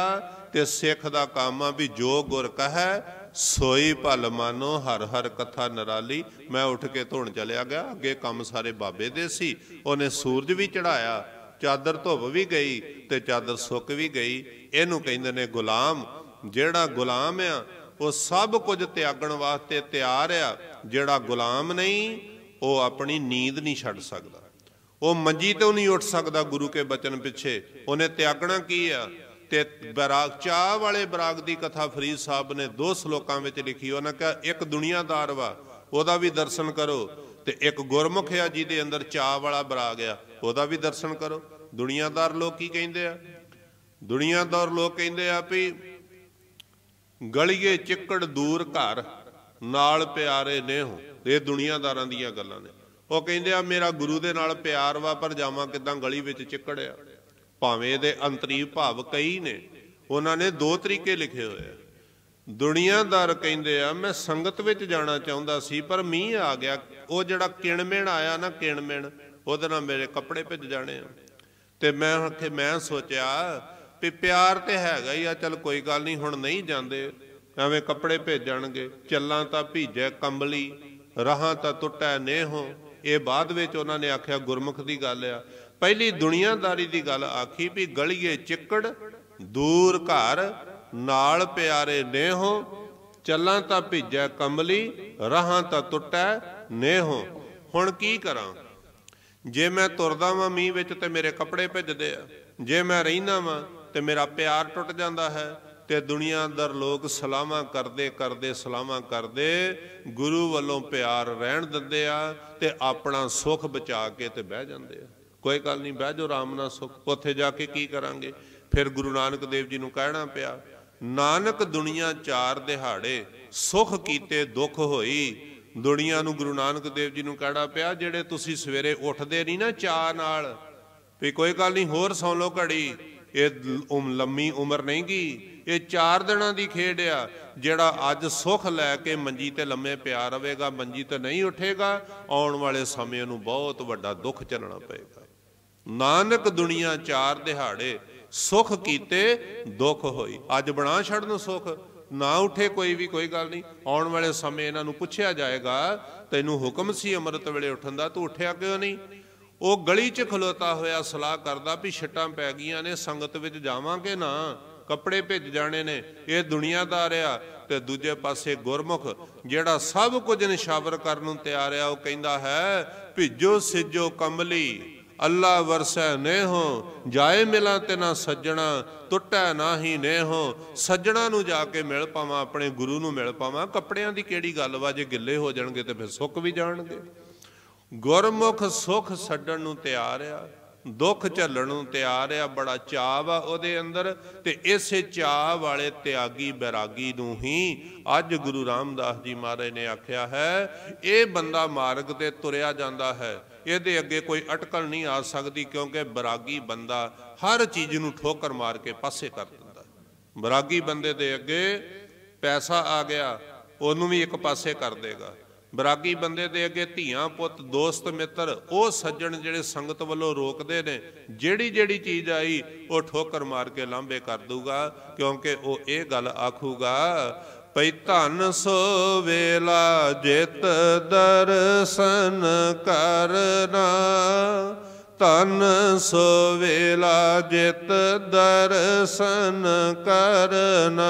ਤੇ ਸਿੱਖ ਦਾ ਕੰਮ ਆ ਵੀ ਜੋ ਗੁਰ ਕਹੈ ਸੋਈ ਭਲ ਮਾਨੋ ਹਰ ਹਰ ਕਥਾ ਨਰਾਲੀ ਮੈਂ ਉੱਠ ਕੇ ਧੋਣ ਚਲਿਆ ਗਿਆ ਅੱਗੇ ਕੰਮ ਸਾਰੇ ਬਾਬੇ ਦੇ ਸੀ ਉਹਨੇ ਸੂਰਜ ਵੀ ਚੜਾਇਆ ਚਾਦਰ ਧੁੱਪ ਵੀ ਗਈ ਤੇ ਚਾਦਰ ਸੁੱਕ ਵੀ ਗਈ ਇਹਨੂੰ ਕਹਿੰਦੇ ਨੇ ਗੁਲਾਮ ਜਿਹੜਾ ਗੁਲਾਮ ਆ ਉਹ ਸਭ ਕੁਝ ਤਿਆਗਣ ਵਾਸਤੇ ਤਿਆਰ ਆ ਜਿਹੜਾ ਗੁਲਾਮ ਨਹੀਂ ਉਹ ਆਪਣੀ ਨੀਂਦ ਨਹੀਂ ਛੱਡ ਸਕਦਾ ਉਹ ਮੰਜੀ ਤੋਂ ਨਹੀਂ ਉੱਠ ਸਕਦਾ ਗੁਰੂ ਕੇ ਬਚਨ ਪਿੱਛੇ ਉਹਨੇ ਤਿਆਗਣਾ ਕੀ ਆ ਤੇ ਬਰਾਗ ਚਾਹ ਵਾਲੇ ਬਰਾਗ ਦੀ ਕਥਾ ਫਰੀਦ ਸਾਹਿਬ ਨੇ ਦੋ ਸ਼ਲੋਕਾਂ ਵਿੱਚ ਲਿਖੀ ਉਹਨਾਂ ਕਿਹਾ ਇੱਕ ਦੁਨੀਆਦਾਰ ਵਾ ਉਹਦਾ ਵੀ ਦਰਸ਼ਨ ਕਰੋ ਤੇ ਇੱਕ ਗੁਰਮੁਖ ਆ ਜਿਹਦੇ ਅੰਦਰ ਚਾਹ ਵਾਲਾ ਬਰਾਗ ਆ ਉਹਦਾ ਵੀ ਦਰਸ਼ਨ ਕਰੋ ਦੁਨੀਆਦਾਰ ਲੋਕ ਕੀ ਕਹਿੰਦੇ ਆ ਦੁਨੀਆਦਾਰ ਲੋਕ ਕਹਿੰਦੇ ਆ ਵੀ ਗਲੀਏ ਚਿੱਕੜ ਦੂਰ ਘਰ ਨਾਲ ਪਿਆਰੇ ਨੇ ਹੋ ਇਹ ਦੁਨੀਆਦਾਰਾਂ ਦੀਆਂ ਗੱਲਾਂ ਨੇ ਉਹ ਕਹਿੰਦੇ ਆ ਮੇਰਾ ਗੁਰੂ ਦੇ ਨਾਲ ਪਿਆਰ ਵਾ ਪਰ ਜਾਵਾਂ ਕਿਦਾਂ ਗਲੀ ਵਿੱਚ ਚਿੱਕੜਿਆ ਭਾਵੇਂ ਦੇ ਅੰਤਰੀ ਭਾਵ ਕਈ ਨੇ ਉਹਨਾਂ ਨੇ ਦੋ ਤਰੀਕੇ ਲਿਖੇ ਹੋਏ ਆ ਦੁਨੀਆਦਾਰ ਕਹਿੰਦੇ ਆ ਮੈਂ ਸੰਗਤ ਵਿੱਚ ਜਾਣਾ ਚਾਹੁੰਦਾ ਸੀ ਪਰ ਮੀਂਹ ਆ ਗਿਆ ਉਹ ਜਿਹੜਾ ਕਿਣਮਿਣ ਆਇਆ ਨਾ ਕਿਣਮਿਣ ਉਹਦੇ ਨਾਲ ਮੇਰੇ ਕੱਪੜੇ ਭਿੱਜ ਜਾਣੇ ਆ ਤੇ ਮੈਂ ਆਖੇ ਮੈਂ ਸੋਚਿਆ ਵੀ ਪਿਆਰ ਤੇ ਹੈਗਾ ਹੀ ਆ ਚਲ ਕੋਈ ਗੱਲ ਨਹੀਂ ਹੁਣ ਨਹੀਂ ਜਾਂਦੇ ਐਵੇਂ ਕੱਪੜੇ ਭੇਜਣਗੇ ਚੱਲਾਂ ਤਾਂ ਭੀਜੇ ਕੰਬਲੀ ਰਹਾ ਤਾਂ ਟੁੱਟੈ ਨੇਹੋ ਇਹ ਬਾਅਦ ਵਿੱਚ ਉਹਨਾਂ ਨੇ ਆਖਿਆ ਗੁਰਮੁਖ ਦੀ ਗੱਲ ਆ ਪਹਿਲੀ ਦੁਨੀਆਦਾਰੀ ਦੀ ਗੱਲ ਆਖੀ ਵੀ ਗਲੀਏ ਚਿੱਕੜ ਦੂਰ ਘਰ ਨਾਲ ਪਿਆਰੇ ਨੇਹੋ ਚੱਲਾਂ ਤਾਂ ਭਿੱਜੈ ਕੰਬਲੀ ਰਹਾ ਤਾਂ ਟੁੱਟੈ ਨੇਹੋ ਹੁਣ ਕੀ ਕਰਾਂ ਜੇ ਮੈਂ ਤੁਰਦਾ ਵਾਂ ਮੀਂਹ ਵਿੱਚ ਤੇ ਮੇਰੇ ਕੱਪੜੇ ਭਿੱਜਦੇ ਆ ਜੇ ਮੈਂ ਰਹਿਣਾ ਵਾਂ ਤੇ ਮੇਰਾ ਪਿਆਰ ਟੁੱਟ ਜਾਂਦਾ ਹੈ ਤੇ ਦੁਨੀਆ ਅੰਦਰ ਲੋਕ ਸਲਾਮਾਂ ਕਰਦੇ ਕਰਦੇ ਸਲਾਮਾਂ ਕਰਦੇ ਗੁਰੂ ਵੱਲੋਂ ਪਿਆਰ ਰਹਿਣ ਦਿੰਦੇ ਆ ਤੇ ਆਪਣਾ ਸੁੱਖ ਬਚਾ ਕੇ ਤੇ ਬਹਿ ਜਾਂਦੇ ਆ ਕੋਈ ਗੱਲ ਨਹੀਂ ਬਹਿ ਜੋ ਆਰਾਮ ਨਾਲ ਸੁੱਖ ਉੱਥੇ ਜਾ ਕੇ ਕੀ ਕਰਾਂਗੇ ਫਿਰ ਗੁਰੂ ਨਾਨਕ ਦੇਵ ਜੀ ਨੂੰ ਕਹਿਣਾ ਪਿਆ ਨਾਨਕ ਦੁਨੀਆ ਚਾਰ ਦਿਹਾੜੇ ਸੁਖ ਕੀਤੇ ਦੁੱਖ ਹੋਈ ਦੁਨੀਆ ਨੂੰ ਗੁਰੂ ਨਾਨਕ ਦੇਵ ਜੀ ਨੂੰ ਕਹਿਣਾ ਪਿਆ ਜਿਹੜੇ ਤੁਸੀਂ ਸਵੇਰੇ ਉੱਠਦੇ ਨਹੀਂ ਨਾ ਚਾਹ ਨਾਲ ਵੀ ਕੋਈ ਗੱਲ ਨਹੀਂ ਹੋਰ ਸੌਂ ਲੋ ਘੜੀ ਇਹ ਲੰਮੀ ਉਮਰ ਨਹੀਂ ਗਈ ਇਹ 4 ਦਿਨਾਂ ਦੀ ਖੇਡ ਆ ਜਿਹੜਾ ਅੱਜ ਸੁਖ ਲੈ ਕੇ ਮੰਜੀ ਤੇ ਲੰਮੇ ਪਿਆ ਰਵੇਗਾ ਮੰਜੀ ਤੇ ਨਹੀਂ ਉੱਠੇਗਾ ਆਉਣ ਵਾਲੇ ਸਮੇਂ ਨੂੰ ਬਹੁਤ ਵੱਡਾ ਦੁੱਖ ਚੱਲਣਾ ਪਏਗਾ ਨਾਨਕ ਦੁਨੀਆ ਚਾਰ ਦਿਹਾੜੇ ਸੁਖ ਕੀਤੇ ਦੁੱਖ ਹੋਈ ਅੱਜ ਬਣਾ ਛੜਨ ਸੁਖ ਨਾ ਉਠੇ ਕੋਈ ਵੀ ਕੋਈ ਗੱਲ ਨਹੀਂ ਆਉਣ ਵਾਲੇ ਸਮੇਂ ਇਹਨਾਂ ਨੂੰ ਪੁੱਛਿਆ ਜਾਏਗਾ ਤੈਨੂੰ ਹੁਕਮ ਸੀ ਅੰਮ੍ਰਿਤ ਵੇਲੇ ਉੱਠਣ ਦਾ ਤੂੰ ਉੱਠਿਆ ਕਿਉਂ ਨਹੀਂ ਉਹ ਗਲੀ 'ਚ ਖਲੋਤਾ ਹੋਇਆ ਸਲਾਹ ਕਰਦਾ ਵੀ ਛਟਾਂ ਪੈ ਗਈਆਂ ਨੇ ਸੰਗਤ ਵਿੱਚ ਜਾਵਾਂਗੇ ਨਾ ਕੱਪੜੇ ਭਿੱਜ ਜਾਣੇ ਨੇ ਇਹ ਦੁਨੀਆਦਾਰ ਆ ਤੇ ਦੂਜੇ ਪਾਸੇ ਗੁਰਮੁਖ ਜਿਹੜਾ ਸਭ ਕੁਝ ਨਿਸ਼ਾਵਰ ਕਰਨ ਨੂੰ ਤਿਆਰ ਆ ਉਹ ਕਹਿੰਦਾ ਹੈ ਭਿੱਜੋ ਸਿੱਜੋ ਕਮਲੀ ਅੱਲਾ ਵਰਸੈ ਹੋ ਜਾਏ ਮਿਲਾਂ ਤੇ ਨਾ ਸੱਜਣਾ ਟੁੱਟੈ ਨਾਹੀ ਹੋ ਸੱਜਣਾ ਨੂੰ ਜਾ ਕੇ ਮਿਲ ਪਾਵਾਂ ਆਪਣੇ ਗੁਰੂ ਨੂੰ ਮਿਲ ਪਾਵਾਂ ਕੱਪੜਿਆਂ ਦੀ ਕਿਹੜੀ ਗੱਲ ਵਾ ਜੇ ਗਿੱਲੇ ਹੋ ਜਾਣਗੇ ਤੇ ਫਿਰ ਸੁੱਕ ਵੀ ਜਾਣਗੇ ਗੁਰਮੁਖ ਸੁੱਖ ਛੱਡਣ ਨੂੰ ਤਿਆਰ ਆ ਦੁੱਖ ਝੱਲਣ ਨੂੰ ਤਿਆਰ ਆ ਬੜਾ ਚਾਹ ਆ ਉਹਦੇ ਅੰਦਰ ਤੇ ਇਸੇ ਚਾਹ ਵਾਲੇ ਤਿਆਗੀ ਬੈਰਾਗੀ ਨੂੰ ਹੀ ਅੱਜ ਗੁਰੂ ਰਾਮਦਾਸ ਜੀ ਮਹਾਰਾਜ ਨੇ ਆਖਿਆ ਹੈ ਇਹ ਬੰਦਾ ਮਾਰਗ ਤੇ ਤੁਰਿਆ ਜਾਂਦਾ ਹੈ ਇਹਦੇ ਅੱਗੇ ਕੋਈ ਅਟਕਲ ਨਹੀਂ ਆ ਸਕਦੀ ਕਿਉਂਕਿ ਬਰਾਗੀ ਬੰਦਾ ਹਰ ਚੀਜ਼ ਨੂੰ ਠੋਕਰ ਮਾਰ ਕੇ ਪਾਸੇ ਕਰ ਦਿੰਦਾ ਬਰਾਗੀ ਬੰਦੇ ਦੇ ਅੱਗੇ ਪੈਸਾ ਆ ਗਿਆ ਉਹਨੂੰ ਵੀ ਇੱਕ ਪਾਸੇ ਕਰ ਦੇਗਾ ਬਰਾਗੀ ਬੰਦੇ ਦੇ ਅੱਗੇ ਧੀਆਂ ਪੁੱਤ ਦੋਸਤ ਮਿੱਤਰ ਉਹ ਸੱਜਣ ਜਿਹੜੇ ਸੰਗਤ ਵੱਲੋਂ ਰੋਕਦੇ ਨੇ ਜਿਹੜੀ ਜਿਹੜੀ ਚੀਜ਼ ਆਈ ਉਹ ਠੋਕਰ ਮਾਰ ਕੇ ਲਾਂਬੇ ਕਰ ਦੂਗਾ ਕਿਉਂਕਿ ਉਹ ਇਹ ਗੱਲ ਆਖੂਗਾ ਪਈ ਧਨ ਸੋ ਵੇਲਾ ਜਿਤ ਦਰਸ਼ਨ ਕਰਨਾ ਧਨ ਸੋ ਵੇਲਾ ਜਿਤ ਦਰਸ਼ਨ ਕਰਨਾ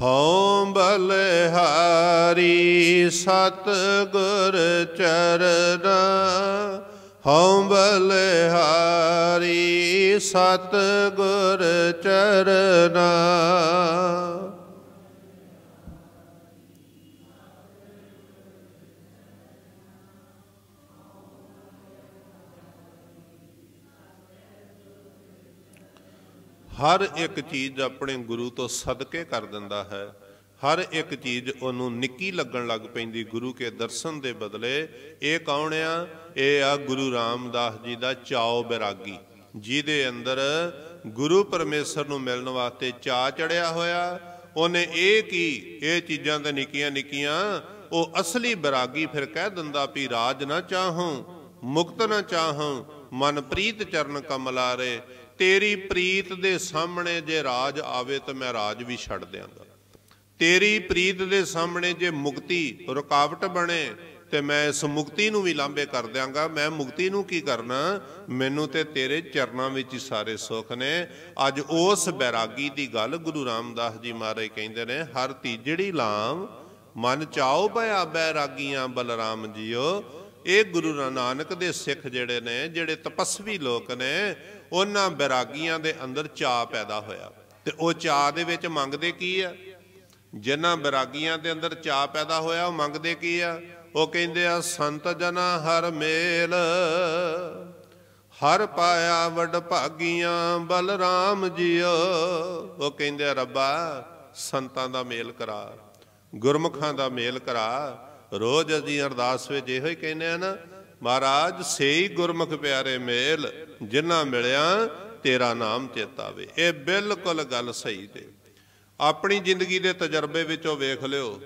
ਹੋਮ ਬਲਿਹਾਰੀ ਸਤ ਗੁਰ ਚਰਨਾ ਹੋਮ ਬਲਿਹਾਰੀ ਸਤ ਗੁਰ ਚਰਨਾ ਹਰ ਇੱਕ ਚੀਜ਼ ਆਪਣੇ ਗੁਰੂ ਤੋਂ ਸਦਕੇ ਕਰ ਦਿੰਦਾ ਹੈ ਹਰ ਇੱਕ ਚੀਜ਼ ਉਹਨੂੰ ਨਿੱਕੀ ਲੱਗਣ ਲੱਗ ਪੈਂਦੀ ਗੁਰੂ ਕੇ ਦਰਸ਼ਨ ਦੇ ਬਦਲੇ ਇਹ ਕੌਣ ਆ ਇਹ ਆ ਗੁਰੂ ਰਾਮਦਾਸ ਜੀ ਦਾ ਚਾਉ ਬਿਰਾਗੀ ਜਿਹਦੇ ਅੰਦਰ ਗੁਰੂ ਪਰਮੇਸ਼ਰ ਨੂੰ ਮਿਲਣ ਵਾਸਤੇ ਚਾ ਚੜਿਆ ਹੋਇਆ ਉਹਨੇ ਇਹ ਕੀ ਇਹ ਚੀਜ਼ਾਂ ਤਾਂ ਨਿੱਕੀਆਂ ਨਿੱਕੀਆਂ ਉਹ ਅਸਲੀ ਬਿਰਾਗੀ ਫਿਰ ਕਹਿ ਦਿੰਦਾ ਵੀ ਰਾਜ ਨਾ ਚਾਹਾਂ ਮੁਕਤ ਨਾ ਚਾਹਾਂ ਮਨਪ੍ਰੀਤ ਚਰਨ ਕਮਲਾਰੇ ਤੇਰੀ ਪ੍ਰੀਤ ਦੇ ਸਾਹਮਣੇ ਜੇ ਰਾਜ ਆਵੇ ਤਾਂ ਮੈਂ ਰਾਜ ਵੀ ਛੱਡ ਦਿਆਂਗਾ ਤੇਰੀ ਪ੍ਰੀਤ ਦੇ ਸਾਹਮਣੇ ਜੇ ਮੁਕਤੀ ਰੁਕਾਵਟ ਬਣੇ ਤੇ ਮੈਂ ਇਸ ਮੁਕਤੀ ਨੂੰ ਵੀ ਲਾਂਬੇ ਕਰ ਦਿਆਂਗਾ ਮੈਂ ਮੁਕਤੀ ਨੂੰ ਕੀ ਕਰਨਾ ਮੈਨੂੰ ਤੇ ਤੇਰੇ ਚਰਨਾਂ ਵਿੱਚ ਹੀ ਸਾਰੇ ਸੁੱਖ ਨੇ ਅੱਜ ਉਸ ਬੈਰਾਗੀ ਦੀ ਗੱਲ ਗੁਰੂ ਰਾਮਦਾਸ ਜੀ ਮਹਾਰਾਜ ਕਹਿੰਦੇ ਨੇ ਹਰ ਤੀਜੜੀ ਲਾਮ ਮਨ ਚਾਉ ਭਇਆ ਬੈਰਾਗੀਆਂ ਬਲਰਾਮ ਜੀਓ ਇਹ ਗੁਰੂ ਨਾਨਕ ਦੇ ਸਿੱਖ ਜਿਹੜੇ ਨੇ ਜਿਹੜੇ ਤਪਸਵੀ ਲੋਕ ਨੇ ਉਹਨਾਂ ਬੈਰਾਗੀਆਂ ਦੇ ਅੰਦਰ ਚਾਹ ਪੈਦਾ ਹੋਇਆ ਤੇ ਉਹ ਚਾਹ ਦੇ ਵਿੱਚ ਮੰਗਦੇ ਕੀ ਆ ਜਿਨ੍ਹਾਂ ਬੈਰਾਗੀਆਂ ਦੇ ਅੰਦਰ ਚਾਹ ਪੈਦਾ ਹੋਇਆ ਉਹ ਮੰਗਦੇ ਕੀ ਆ ਉਹ ਕਹਿੰਦੇ ਆ ਸੰਤ ਜਨਾ ਹਰ ਮੇਲ ਹਰ ਪਾਇਆ ਵਡ ਭਾਗੀਆਂ ਬਲਰਾਮ ਜੀਓ ਉਹ ਕਹਿੰਦੇ ਰੱਬਾ ਸੰਤਾਂ ਦਾ ਮੇਲ ਕਰਾ ਗੁਰਮਖਾਂ ਦਾ ਮੇਲ ਕਰਾ ਰੋਜ਼ ਅਸੀਂ ਅਰਦਾਸ ਵਿੱਚ ਇਹੋ ਹੀ ਕਹਿੰਦੇ ਆ ਨਾ ਮਹਾਰਾਜ ਸੇਈ ਗੁਰਮੁਖ ਪਿਆਰੇ ਮੇਲ ਜਿਨ੍ਹਾਂ ਮਿਲਿਆ ਤੇਰਾ ਨਾਮ ਚੇਤਾਵੇ ਇਹ ਬਿਲਕੁਲ ਗੱਲ ਸਹੀ ਤੇ ਆਪਣੀ ਜ਼ਿੰਦਗੀ ਦੇ ਤਜਰਬੇ ਵਿੱਚੋਂ ਵੇਖ ਲਿਓ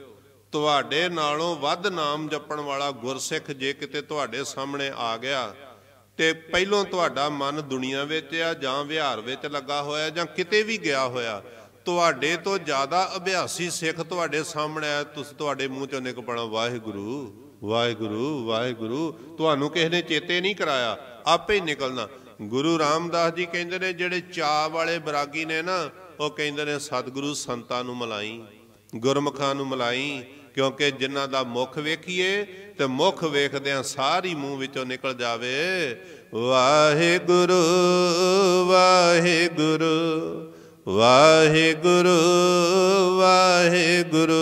ਤੁਹਾਡੇ ਨਾਲੋਂ ਵੱਧ ਨਾਮ ਜਪਣ ਵਾਲਾ ਗੁਰਸਿੱਖ ਜੇ ਕਿਤੇ ਤੁਹਾਡੇ ਸਾਹਮਣੇ ਆ ਗਿਆ ਤੇ ਪਹਿਲੋਂ ਤੁਹਾਡਾ ਮਨ ਦੁਨੀਆ ਵਿੱਚ ਆ ਜਾਂ ਵਿਹਾਰ ਵਿੱਚ ਲੱਗਾ ਹੋਇਆ ਜਾਂ ਕਿਤੇ ਵੀ ਗਿਆ ਹੋਇਆ ਤੁਹਾਡੇ ਤੋਂ ਜ਼ਿਆਦਾ ਅਭਿਆਸੀ ਸਿੱਖ ਤੁਹਾਡੇ ਸਾਹਮਣੇ ਆ ਤੁਸੀਂ ਤੁਹਾਡੇ ਮੂੰਹ ਚੋਂ ਪਣਾ ਵਾਹਿਗੁਰੂ ਵਾਹਿਗੁਰੂ ਵਾਹਿਗੁਰੂ ਤੁਹਾਨੂੰ ਕਿਸੇ ਨੇ ਚੇਤੇ ਨਹੀਂ ਕਰਾਇਆ ਆਪੇ ਹੀ ਨਿਕਲਣਾ ਗੁਰੂ ਰਾਮਦਾਸ ਜੀ ਕਹਿੰਦੇ ਨੇ ਜਿਹੜੇ ਚਾਹ ਵਾਲੇ ਬਰਾਗੀ ਨੇ ਨਾ ਉਹ ਕਹਿੰਦੇ ਨੇ ਸਤਿਗੁਰੂ ਸੰਤਾਂ ਨੂੰ ਮਲਾਈ ਗੁਰਮਖਾਂ ਨੂੰ ਮਲਾਈ ਕਿਉਂਕਿ ਜਿਨ੍ਹਾਂ ਦਾ ਮੁਖ ਵੇਖੀਏ ਤੇ ਮੁਖ ਵੇਖਦਿਆਂ ਸਾਰੀ ਮੂੰਹ ਵਿੱਚੋਂ ਨਿਕਲ ਜਾਵੇ ਵਾਹਿਗੁਰੂ ਵਾਹਿਗੁਰੂ ਵਾਹਿਗੁਰੂ ਵਾਹਿਗੁਰੂ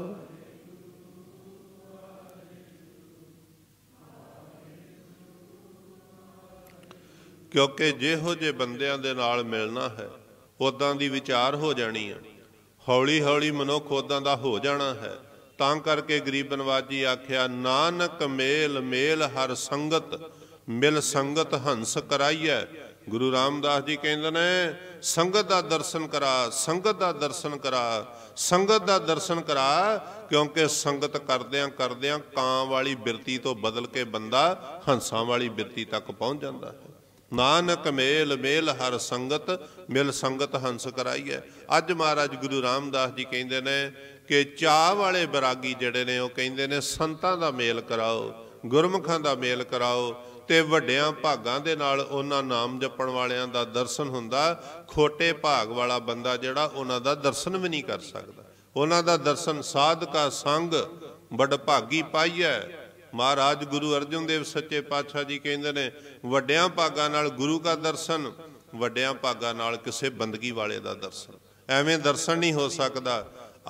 ਵਾਹਿਗੁਰੂ ਕਿਉਂਕਿ ਜਿਹੋ ਜੇ ਬੰਦਿਆਂ ਦੇ ਨਾਲ ਮਿਲਣਾ ਹੈ ਉਦਾਂ ਦੀ ਵਿਚਾਰ ਹੋ ਜਾਣੀ ਹੈ ਹੌਲੀ ਹੌਲੀ ਮਨੁੱਖ ਉਦਾਂ ਦਾ ਹੋ ਜਾਣਾ ਹੈ ਤਾਂ ਕਰਕੇ ਗਰੀਬ ਨਵਾਜੀ ਆਖਿਆ ਨਾਨਕ ਮੇਲ ਮੇਲ ਹਰ ਸੰਗਤ ਮਿਲ ਸੰਗਤ ਹੰਸ ਕਰਾਈਐ ਗੁਰੂ ਰਾਮਦਾਸ ਜੀ ਕਹਿੰਦੇ ਨੇ ਸੰਗਤ ਦਾ ਦਰਸ਼ਨ ਕਰਾ ਸੰਗਤ ਦਾ ਦਰਸ਼ਨ ਕਰਾ ਸੰਗਤ ਦਾ ਦਰਸ਼ਨ ਕਰਾ ਕਿਉਂਕਿ ਸੰਗਤ ਕਰਦਿਆਂ ਕਰਦਿਆਂ ਕਾਂ ਵਾਲੀ ਬਿਰਤੀ ਤੋਂ ਬਦਲ ਕੇ ਬੰਦਾ ਹੰਸਾਂ ਵਾਲੀ ਬਿਰਤੀ ਤੱਕ ਪਹੁੰਚ ਜਾਂਦਾ ਹੈ ਨਾਨਕ ਮੇਲ ਮੇਲ ਹਰ ਸੰਗਤ ਮਿਲ ਸੰਗਤ ਹੰਸ ਕਰਾਈਐ ਅੱਜ ਮਹਾਰਾਜ ਗੁਰੂ ਰਾਮਦਾਸ ਜੀ ਕਹਿੰਦੇ ਨੇ ਕਿ ਚਾਹ ਵਾਲੇ ਬਰਾਗੀ ਜਿਹੜੇ ਨੇ ਉਹ ਕਹਿੰਦੇ ਨੇ ਸੰਤਾਂ ਦਾ ਮੇਲ ਕਰਾਓ ਗੁਰਮਖਾਂ ਦਾ ਮੇਲ ਕਰਾਓ ਤੇ ਵੱਡਿਆਂ ਭਾਗਾਂ ਦੇ ਨਾਲ ਉਹਨਾਂ ਨਾਮ ਜਪਣ ਵਾਲਿਆਂ ਦਾ ਦਰਸ਼ਨ ਹੁੰਦਾ ਖੋਟੇ ਭਾਗ ਵਾਲਾ ਬੰਦਾ ਜਿਹੜਾ ਉਹਨਾਂ ਦਾ ਦਰਸ਼ਨ ਵੀ ਨਹੀਂ ਕਰ ਸਕਦਾ ਉਹਨਾਂ ਦਾ ਦਰਸ਼ਨ ਸਾਧਕਾ ਸੰਗ ਵੱਡ ਭਾਗੀ ਪਾਈਐ ਮਹਾਰਾਜ ਗੁਰੂ ਅਰਜਨ ਦੇਵ ਸੱਚੇ ਪਾਤਸ਼ਾਹ ਜੀ ਕਹਿੰਦੇ ਨੇ ਵੱਡਿਆਂ ਭਾਗਾਂ ਨਾਲ ਗੁਰੂ ਦਾ ਦਰਸ਼ਨ ਵੱਡਿਆਂ ਭਾਗਾਂ ਨਾਲ ਕਿਸੇ ਬੰਦਗੀ ਵਾਲੇ ਦਾ ਦਰਸ਼ਨ ਐਵੇਂ ਦਰਸ਼ਨ ਨਹੀਂ ਹੋ ਸਕਦਾ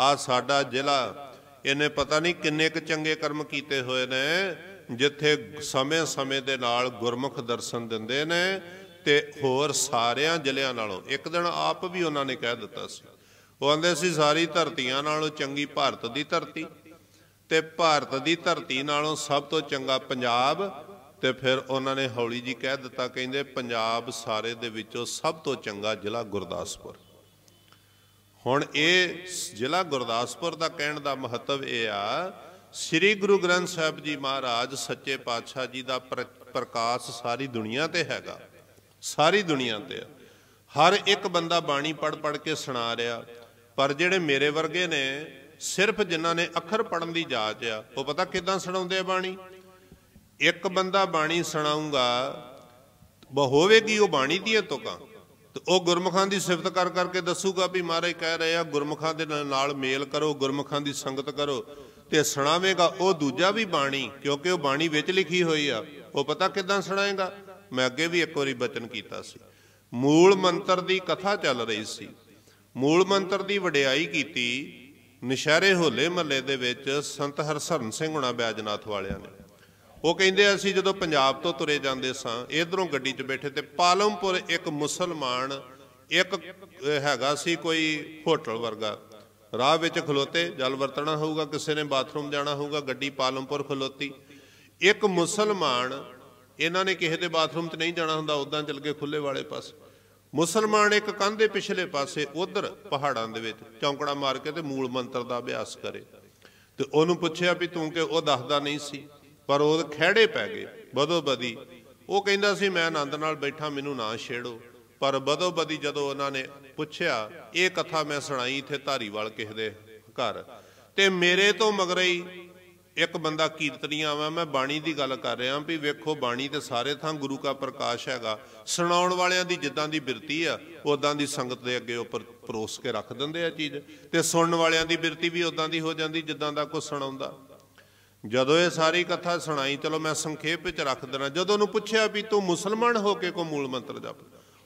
ਆ ਸਾਡਾ ਜ਼ਿਲ੍ਹਾ ਇਹਨੇ ਪਤਾ ਨਹੀਂ ਕਿੰਨੇ ਕ ਚੰਗੇ ਕਰਮ ਕੀਤੇ ਹੋਏ ਨੇ ਜਿੱਥੇ ਸਮੇਂ-ਸਮੇਂ ਦੇ ਨਾਲ ਗੁਰਮੁਖ ਦਰਸ਼ਨ ਦਿੰਦੇ ਨੇ ਤੇ ਹੋਰ ਸਾਰਿਆਂ ਜ਼ਿਲ੍ਹਿਆਂ ਨਾਲੋਂ ਇੱਕ ਦਿਨ ਆਪ ਵੀ ਉਹਨਾਂ ਨੇ ਕਹਿ ਦਿੱਤਾ ਸੀ ਉਹ ਆਂਦੇ ਸੀ ਸਾਰੀ ਧਰਤੀਆਂ ਨਾਲੋਂ ਚੰਗੀ ਭਾਰਤ ਦੀ ਧਰਤੀ ਤੇ ਭਾਰਤ ਦੀ ਧਰਤੀ ਨਾਲੋਂ ਸਭ ਤੋਂ ਚੰਗਾ ਪੰਜਾਬ ਤੇ ਫਿਰ ਉਹਨਾਂ ਨੇ ਹੌਲੀ ਜੀ ਕਹਿ ਦਿੱਤਾ ਕਹਿੰਦੇ ਪੰਜਾਬ ਸਾਰੇ ਦੇ ਵਿੱਚੋਂ ਸਭ ਤੋਂ ਚੰਗਾ ਜ਼ਿਲ੍ਹਾ ਗੁਰਦਾਸਪੁਰ ਹੁਣ ਇਹ ਜ਼ਿਲ੍ਹਾ ਗੁਰਦਾਸਪੁਰ ਦਾ ਕਹਿਣ ਦਾ ਮਹੱਤਵ ਇਹ ਆ ਸ੍ਰੀ ਗੁਰੂ ਗ੍ਰੰਥ ਸਾਹਿਬ ਜੀ ਮਹਾਰਾਜ ਸੱਚੇ ਪਾਤਸ਼ਾਹ ਜੀ ਦਾ ਪ੍ਰਕਾਸ਼ ਸਾਰੀ ਦੁਨੀਆ ਤੇ ਹੈਗਾ ਸਾਰੀ ਦੁਨੀਆ ਤੇ ਹਰ ਇੱਕ ਬੰਦਾ ਬਾਣੀ ਪੜ ਪੜ ਕੇ ਸੁਣਾ ਰਿਹਾ ਪਰ ਜਿਹੜੇ ਮੇਰੇ ਵਰਗੇ ਨੇ ਸਿਰਫ ਜਿਨ੍ਹਾਂ ਨੇ ਅੱਖਰ ਪੜਨ ਦੀ ਜਾਚ ਆ ਉਹ ਪਤਾ ਕਿਦਾਂ ਸੁਣਾਉਂਦੇ ਆ ਬਾਣੀ ਇੱਕ ਬੰਦਾ ਬਾਣੀ ਸੁਣਾਉਂਗਾ ਹੋਵੇਗੀ ਉਹ ਬਾਣੀ ਦੀਆਂ ਤੁਕਾਂ ਤੇ ਉਹ ਗੁਰਮਖਾਂ ਦੀ ਸਿਫਤ ਕਰ ਕਰਕੇ ਦੱਸੂਗਾ ਵੀ ਮਹਾਰਾਜ ਕਹਿ ਰਹੇ ਆ ਗੁਰਮਖਾਂ ਦੇ ਨਾਲ ਮੇਲ ਕਰੋ ਗੁਰਮਖਾਂ ਦੀ ਸੰਗਤ ਕਰੋ ਤੇ ਸੁਣਾਵੇਂਗਾ ਉਹ ਦੂਜਾ ਵੀ ਬਾਣੀ ਕਿਉਂਕਿ ਉਹ ਬਾਣੀ ਵਿੱਚ ਲਿਖੀ ਹੋਈ ਆ ਉਹ ਪਤਾ ਕਿਦਾਂ ਸੁਣਾਏਗਾ ਮੈਂ ਅੱਗੇ ਵੀ ਇੱਕ ਵਾਰੀ ਬਚਨ ਕੀਤਾ ਸੀ ਮੂਲ ਮੰਤਰ ਦੀ ਕਥਾ ਚੱਲ ਰਹੀ ਸੀ ਮੂਲ ਮੰਤਰ ਦੀ ਵਡਿਆਈ ਕੀਤੀ ਨਿਸ਼ਾਰੇ ਹੋਲੇ ਮੱਲੇ ਦੇ ਵਿੱਚ ਸੰਤ ਹਰਸਰਨ ਸਿੰਘ ਹੁਣਾ ਬਿਆਜਨਾਥ ਵਾਲਿਆਂ ਨੇ ਉਹ ਕਹਿੰਦੇ ਅਸੀਂ ਜਦੋਂ ਪੰਜਾਬ ਤੋਂ ਤੁਰੇ ਜਾਂਦੇ ਸਾਂ ਇਧਰੋਂ ਗੱਡੀ 'ਚ ਬੈਠੇ ਤੇ ਪਾਲਮਪੁਰ ਇੱਕ ਮੁਸਲਮਾਨ ਇੱਕ ਹੈਗਾ ਸੀ ਕੋਈ ਹੋਟਲ ਵਰਗਾ ਰਾਹ ਵਿੱਚ ਖਲੋਤੇ ਜਲ ਵਰਤਣਾ ਹੋਊਗਾ ਕਿਸੇ ਨੇ ਬਾਥਰੂਮ ਜਾਣਾ ਹੋਊਗਾ ਗੱਡੀ ਪਾਲਮਪੁਰ ਖਲੋਤੀ ਇੱਕ ਮੁਸਲਮਾਨ ਇਹਨਾਂ ਨੇ ਕਿਸੇ ਦੇ ਬਾਥਰੂਮ 'ਚ ਨਹੀਂ ਜਾਣਾ ਹੁੰਦਾ ਉਦਾਂ ਚੱਲ ਕੇ ਖੁੱਲੇ ਵਾਲੇ ਪਾਸੇ ਮੁਸਲਮਾਨ ਇੱਕ ਕੰਧੇ ਪਿਛਲੇ ਪਾਸੇ ਉਧਰ ਪਹਾੜਾਂ ਦੇ ਵਿੱਚ ਚੌਂਕੜਾ ਮਾਰ ਕੇ ਤੇ ਮੂਲ ਮੰਤਰ ਦਾ ਅਭਿਆਸ ਕਰੇ ਤੇ ਉਹਨੂੰ ਪੁੱਛਿਆ ਵੀ ਤੂੰ ਕਿ ਉਹ ਦੱਸਦਾ ਨਹੀਂ ਸੀ ਪਰ ਉਹ ਖਿਹੜੇ ਪੈ ਗਏ ਬਦੋ ਬਦੀ ਉਹ ਕਹਿੰਦਾ ਸੀ ਮੈਂ ਆਨੰਦ ਨਾਲ ਬੈਠਾ ਮੈਨੂੰ ਨਾ ਛੇੜੋ ਪਰ ਬਦੋ ਬਦੀ ਜਦੋਂ ਉਹਨਾਂ ਨੇ ਪੁੱਛਿਆ ਇਹ ਕਥਾ ਮੈਂ ਸੁਣਾਈ ਇੱਥੇ ਧਾਰੀਵਾਲ ਕਿਸ ਦੇ ਘਰ ਤੇ ਮੇਰੇ ਤੋਂ ਮਗਰਈ ਇੱਕ ਬੰਦਾ ਕੀਰਤਨੀਆ ਆਵਾ ਮੈਂ ਬਾਣੀ ਦੀ ਗੱਲ ਕਰ ਰਿਹਾ ਵੀ ਵੇਖੋ ਬਾਣੀ ਤੇ ਸਾਰੇ ਥਾਂ ਗੁਰੂ ਕਾ ਪ੍ਰਕਾਸ਼ ਹੈਗਾ ਸੁਣਾਉਣ ਵਾਲਿਆਂ ਦੀ ਜਿੱਦਾਂ ਦੀ ਬਿਰਤੀ ਆ ਉਦਾਂ ਦੀ ਸੰਗਤ ਦੇ ਅੱਗੇ ਉੱਪਰ ਪਰੋਸ ਕੇ ਰੱਖ ਦਿੰਦੇ ਆ ਚੀਜ਼ ਤੇ ਸੁਣਨ ਵਾਲਿਆਂ ਦੀ ਬਿਰਤੀ ਵੀ ਉਦਾਂ ਦੀ ਹੋ ਜਾਂਦੀ ਜਿੱਦਾਂ ਦਾ ਕੋਈ ਸੁਣਾਉਂਦਾ ਜਦੋਂ ਇਹ ਸਾਰੀ ਕਥਾ ਸੁਣਾਈ ਚਲੋ ਮੈਂ ਸੰਖੇਪ ਵਿੱਚ ਰੱਖ ਦਿੰਦਾ ਜਦੋਂ ਉਹਨੂੰ ਪੁੱਛਿਆ ਵੀ ਤੂੰ ਮੁਸਲਮਾਨ ਹੋ ਕੇ ਕੋ ਮੂਲ ਮੰਤਰ ਜਪ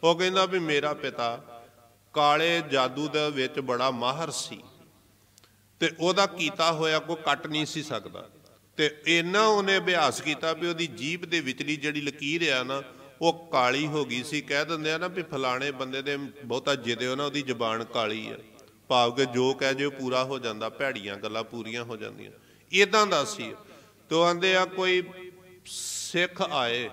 ਉਹ ਕਹਿੰਦਾ ਵੀ ਮੇਰਾ ਪਿਤਾ ਕਾਲੇ ਜਾਦੂ ਦੇ ਵਿੱਚ ਬੜਾ ਮਾਹਰ ਸੀ ਤੇ ਉਹਦਾ ਕੀਤਾ ਹੋਇਆ ਕੋ ਕੱਟ ਨਹੀਂ ਸੀ ਸਕਦਾ ਤੇ ਇਹਨਾਂ ਉਹਨੇ ਅਭਿਆਸ ਕੀਤਾ ਵੀ ਉਹਦੀ ਜੀਬ ਦੇ ਵਿਚਲੀ ਜਿਹੜੀ ਲਕੀਰ ਆ ਨਾ ਉਹ ਕਾਲੀ ਹੋ ਗਈ ਸੀ ਕਹਿ ਦਿੰਦੇ ਆ ਨਾ ਵੀ ਫਲਾਣੇ ਬੰਦੇ ਦੇ ਬਹੁਤਾ ਜਿਦੇ ਉਹਨਾਂ ਉਹਦੀ ਜ਼ਬਾਨ ਕਾਲੀ ਆ ਭਾਵ ਕਿ ਜੋ ਕਹਿ ਜੇ ਪੂਰਾ ਹੋ ਜਾਂਦਾ ਭੈੜੀਆਂ ਗੱਲਾਂ ਪੂਰੀਆਂ ਹੋ ਜਾਂਦੀਆਂ ਇਦਾਂ ਦਾ ਸੀ ਤੋਂ ਆਂਦੇ ਆ ਕੋਈ ਸਿੱਖ ਆਏ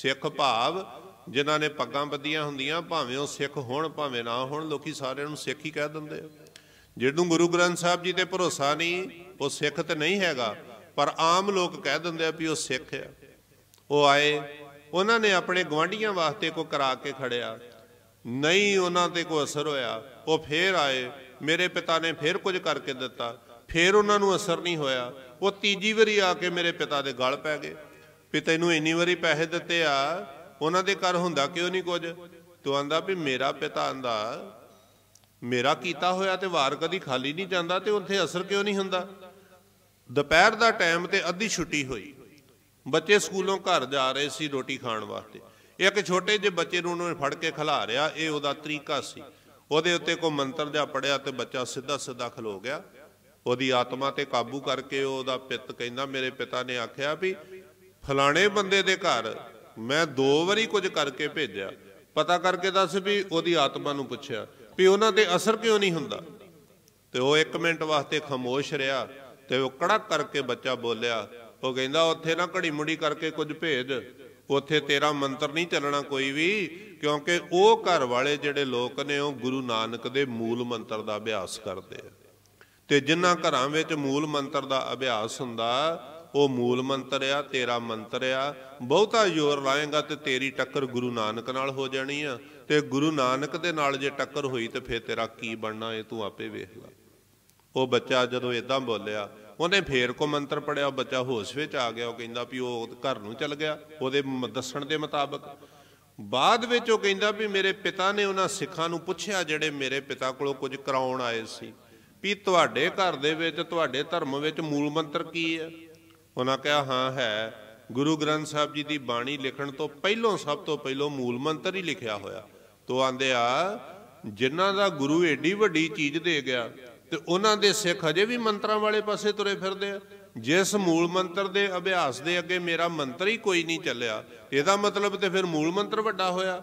ਸਿੱਖ ਭਾਵ ਜਿਨ੍ਹਾਂ ਨੇ ਪੱਗਾਂ ਬੱਧੀਆਂ ਹੁੰਦੀਆਂ ਭਾਵੇਂ ਉਹ ਸਿੱਖ ਹੋਣ ਭਾਵੇਂ ਨਾ ਹੋਣ ਲੋਕੀ ਸਾਰਿਆਂ ਨੂੰ ਸਿੱਖ ਹੀ ਕਹਿ ਦਿੰਦੇ ਆ ਜਿਹਨੂੰ ਗੁਰੂ ਗ੍ਰੰਥ ਸਾਹਿਬ ਜੀ ਤੇ ਭਰੋਸਾ ਨਹੀਂ ਉਹ ਸਿੱਖ ਤੇ ਨਹੀਂ ਹੈਗਾ ਪਰ ਆਮ ਲੋਕ ਕਹਿ ਦਿੰਦੇ ਆ ਵੀ ਉਹ ਸਿੱਖ ਆ ਉਹ ਆਏ ਉਹਨਾਂ ਨੇ ਆਪਣੇ ਗਵਾਂਢੀਆਂ ਵਾਸਤੇ ਕੋ ਕਰਾ ਕੇ ਖੜਿਆ ਨਹੀਂ ਉਹਨਾਂ ਤੇ ਕੋਈ ਅਸਰ ਹੋਇਆ ਉਹ ਫੇਰ ਆਏ ਮੇਰੇ ਪਿਤਾ ਨੇ ਫੇਰ ਕੁਝ ਕਰਕੇ ਦਿੱਤਾ ਫੇਰ ਉਹਨਾਂ ਨੂੰ ਅਸਰ ਨਹੀਂ ਹੋਇਆ ਉਹ ਤੀਜੀ ਵਾਰੀ ਆ ਕੇ ਮੇਰੇ ਪਿਤਾ ਦੇ ਗਲ ਪੈ ਗਏ ਵੀ ਤੈਨੂੰ ਇੰਨੀ ਵਾਰੀ ਪੈਸੇ ਦਿੱਤੇ ਆ ਉਹਨਾਂ ਦੇ ਘਰ ਹੁੰਦਾ ਕਿਉਂ ਨਹੀਂ ਕੁਝ ਤੂੰ ਆਂਦਾ ਵੀ ਮੇਰਾ ਪਿਤਾ ਆਂਦਾ ਮੇਰਾ ਕੀਤਾ ਹੋਇਆ ਤੇ ਵਾਰ ਕਦੀ ਖਾਲੀ ਨਹੀਂ ਜਾਂਦਾ ਤੇ ਉੱਥੇ ਅਸਰ ਕਿਉਂ ਨਹੀਂ ਹੁੰਦਾ ਦੁਪਹਿਰ ਦਾ ਟਾਈਮ ਤੇ ਅੱਧੀ ਛੁੱਟੀ ਹੋਈ ਬੱਚੇ ਸਕੂਲੋਂ ਘਰ ਜਾ ਰਹੇ ਸੀ ਰੋਟੀ ਖਾਣ ਵਾਸਤੇ ਇੱਕ ਛੋਟੇ ਜਿਹੇ ਬੱਚੇ ਨੂੰ ਉਹਨੇ ਫੜ ਕੇ ਖਿਲਾ ਰਿਆ ਇਹ ਉਹਦਾ ਤਰੀਕਾ ਸੀ ਉਹਦੇ ਉੱਤੇ ਕੋ ਮੰਤਰ ਜਿਹਾ ਪੜਿਆ ਤੇ ਬੱਚਾ ਸਿੱਧਾ ਸਿੱਧਾ ਖਲੋ ਗਿਆ ਉਹਦੀ ਆਤਮਾ ਤੇ ਕਾਬੂ ਕਰਕੇ ਉਹਦਾ ਪਿੱਤ ਕਹਿੰਦਾ ਮੇਰੇ ਪਿਤਾ ਨੇ ਆਖਿਆ ਵੀ ਫਲਾਣੇ ਬੰਦੇ ਦੇ ਘਰ ਮੈਂ ਦੋ ਵਾਰੀ ਕੁਝ ਕਰਕੇ ਭੇਜਿਆ ਪਤਾ ਕਰਕੇ ਦੱਸ ਵੀ ਉਹਦੀ ਆਤਮਾ ਨੂੰ ਪੁੱਛਿਆ ਵੀ ਉਹਨਾਂ ਤੇ ਅਸਰ ਕਿਉਂ ਨਹੀਂ ਹੁੰਦਾ ਤੇ ਉਹ 1 ਮਿੰਟ ਵਾਸਤੇ ਖਾਮੋਸ਼ ਰਿਹਾ ਤੇ ਉਹ ਕੜਾ ਕਰਕੇ ਬੱਚਾ ਬੋਲਿਆ ਉਹ ਕਹਿੰਦਾ ਉੱਥੇ ਨਾ ਘੜੀ ਮੁੜੀ ਕਰਕੇ ਕੁਝ ਭੇਜ ਉੱਥੇ ਤੇਰਾ ਮੰਤਰ ਨਹੀਂ ਚੱਲਣਾ ਕੋਈ ਵੀ ਕਿਉਂਕਿ ਉਹ ਘਰ ਵਾਲੇ ਜਿਹੜੇ ਲੋਕ ਨੇ ਉਹ ਗੁਰੂ ਨਾਨਕ ਦੇ ਮੂਲ ਮੰਤਰ ਦਾ ਅਭਿਆਸ ਕਰਦੇ ਆ ਤੇ ਜਿਨ੍ਹਾਂ ਘਰਾਂ ਵਿੱਚ ਮੂਲ ਮੰਤਰ ਦਾ ਅਭਿਆਸ ਹੁੰਦਾ ਉਹ ਮੂਲ ਮੰਤਰ ਆ ਤੇਰਾ ਮੰਤਰ ਆ ਬਹੁਤਾ ਜ਼ੋਰ ਲਾਏਗਾ ਤੇ ਤੇਰੀ ਟੱਕਰ ਗੁਰੂ ਨਾਨਕ ਨਾਲ ਹੋ ਜਾਣੀ ਆ ਤੇ ਗੁਰੂ ਨਾਨਕ ਦੇ ਨਾਲ ਜੇ ਟੱਕਰ ਹੋਈ ਤੇ ਫੇਰ ਤੇਰਾ ਕੀ ਬਣਨਾ ਏ ਤੂੰ ਆਪੇ ਵੇਖ ਲੈ ਉਹ ਬੱਚਾ ਜਦੋਂ ਇਦਾਂ ਬੋਲਿਆ ਉਹਨੇ ਫੇਰ ਕੋ ਮੰਤਰ ਪੜਿਆ ਬੱਚਾ ਹੋਸ਼ ਵਿੱਚ ਆ ਗਿਆ ਉਹ ਕਹਿੰਦਾ ਵੀ ਉਹ ਘਰ ਨੂੰ ਚਲ ਗਿਆ ਉਹਦੇ ਦੱਸਣ ਦੇ ਮੁਤਾਬਕ ਬਾਅਦ ਵਿੱਚ ਉਹ ਕਹਿੰਦਾ ਵੀ ਮੇਰੇ ਪਿਤਾ ਨੇ ਉਹਨਾਂ ਸਿੱਖਾਂ ਨੂੰ ਪੁੱਛਿਆ ਜਿਹੜੇ ਮੇਰੇ ਪਿਤਾ ਕੋਲੋਂ ਕੁਝ ਕਰਾਉਣ ਆਏ ਸੀ ਵੀ ਤੁਹਾਡੇ ਘਰ ਦੇ ਵਿੱਚ ਤੁਹਾਡੇ ਧਰਮ ਵਿੱਚ ਮੂਲ ਮੰਤਰ ਕੀ ਹੈ ਉਹਨਾਂ ਕਿਹਾ ਹਾਂ ਹੈ ਗੁਰੂ ਗ੍ਰੰਥ ਸਾਹਿਬ ਜੀ ਦੀ ਬਾਣੀ ਲਿਖਣ ਤੋਂ ਪਹਿਲਾਂ ਸਭ ਤੋਂ ਪਹਿਲਾਂ ਮੂਲ ਮੰਤਰ ਹੀ ਲਿਖਿਆ ਹੋਇਆ ਤੋਂ ਆਂਦੇ ਆ ਜਿਨ੍ਹਾਂ ਦਾ ਗੁਰੂ ਏਡੀ ਵੱਡੀ ਚੀਜ਼ ਦੇ ਗਿਆ ਤੇ ਉਹਨਾਂ ਦੇ ਸਿੱਖ ਅਜੇ ਵੀ ਮੰਤਰਾਂ ਵਾਲੇ ਪਾਸੇ ਤੁਰੇ ਫਿਰਦੇ ਆ ਜਿਸ ਮੂਲ ਮੰਤਰ ਦੇ ਅਭਿਆਸ ਦੇ ਅੱਗੇ ਮੇਰਾ ਮੰਤਰ ਹੀ ਕੋਈ ਨਹੀਂ ਚੱਲਿਆ ਇਹਦਾ ਮਤਲਬ ਤੇ ਫਿਰ ਮੂਲ ਮੰਤਰ ਵੱਡਾ ਹੋਇਆ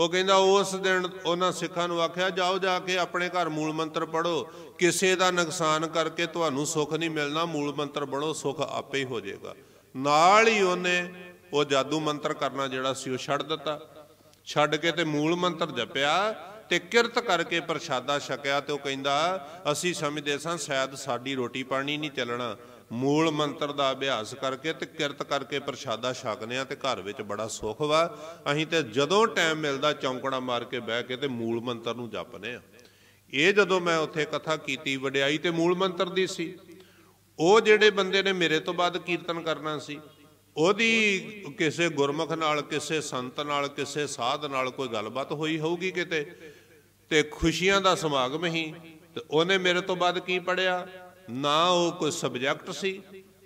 ਉਹ ਕਹਿੰਦਾ ਉਸ ਦਿਨ ਉਹਨਾਂ ਸਿੱਖਾਂ ਨੂੰ ਆਖਿਆ ਜਾਓ ਜਾ ਕੇ ਆਪਣੇ ਘਰ ਮੂਲ ਮੰਤਰ ਪੜੋ ਕਿਸੇ ਦਾ ਨੁਕਸਾਨ ਕਰਕੇ ਤੁਹਾਨੂੰ ਸੁੱਖ ਨਹੀਂ ਮਿਲਣਾ ਮੂਲ ਮੰਤਰ ਬਣੋ ਸੁੱਖ ਆਪੇ ਹੀ ਹੋ ਜਾਏਗਾ ਨਾਲ ਹੀ ਉਹਨੇ ਉਹ ਜਾਦੂ ਮੰਤਰ ਕਰਨਾ ਜਿਹੜਾ ਸੀ ਉਹ ਛੱਡ ਦਿੱਤਾ ਛੱਡ ਕੇ ਤੇ ਮੂਲ ਮੰਤਰ ਜਪਿਆ ਤੇ ਕਿਰਤ ਕਰਕੇ ਪ੍ਰਸ਼ਾਦਾ ਛਕਿਆ ਤੇ ਉਹ ਕਹਿੰਦਾ ਅਸੀਂ ਸਮਝਦੇ ਸਾਂ ਸ਼ਾਇਦ ਸਾਡੀ ਰੋਟੀ ਪਾਣੀ ਨਹੀਂ ਚੱਲਣਾ ਮੂਲ ਮੰਤਰ ਦਾ ਅਭਿਆਸ ਕਰਕੇ ਤੇ ਕਿਰਤ ਕਰਕੇ ਪ੍ਰਸ਼ਾਦਾ ਛਕਨੇ ਆ ਤੇ ਘਰ ਵਿੱਚ ਬੜਾ ਸੁਖ ਵਾ ਅਸੀਂ ਤੇ ਜਦੋਂ ਟਾਈਮ ਮਿਲਦਾ ਚੌਂਕੜਾ ਮਾਰ ਕੇ ਬਹਿ ਕੇ ਤੇ ਮੂਲ ਮੰਤਰ ਨੂੰ ਜਪਨੇ ਆ ਇਹ ਜਦੋਂ ਮੈਂ ਉੱਥੇ ਕਥਾ ਕੀਤੀ ਵਡਿਆਈ ਤੇ ਮੂਲ ਮੰਤਰ ਦੀ ਸੀ ਉਹ ਜਿਹੜੇ ਬੰਦੇ ਨੇ ਮੇਰੇ ਤੋਂ ਬਾਅਦ ਕੀਰਤਨ ਕਰਨਾ ਸੀ ਉਹਦੀ ਕਿਸੇ ਗੁਰਮੁਖ ਨਾਲ ਕਿਸੇ ਸੰਤ ਨਾਲ ਕਿਸੇ ਸਾਧ ਨਾਲ ਕੋਈ ਗੱਲਬਾਤ ਹੋਈ ਹੋਊਗੀ ਕਿਤੇ ਤੇ ਖੁਸ਼ੀਆਂ ਦਾ ਸਮਾਗਮ ਹੀ ਤੇ ਉਹਨੇ ਮੇਰੇ ਤੋਂ ਬਾਅਦ ਕੀ ਪੜਿਆ ਨਾ ਉਹ ਕੋਈ ਸਬਜੈਕਟ ਸੀ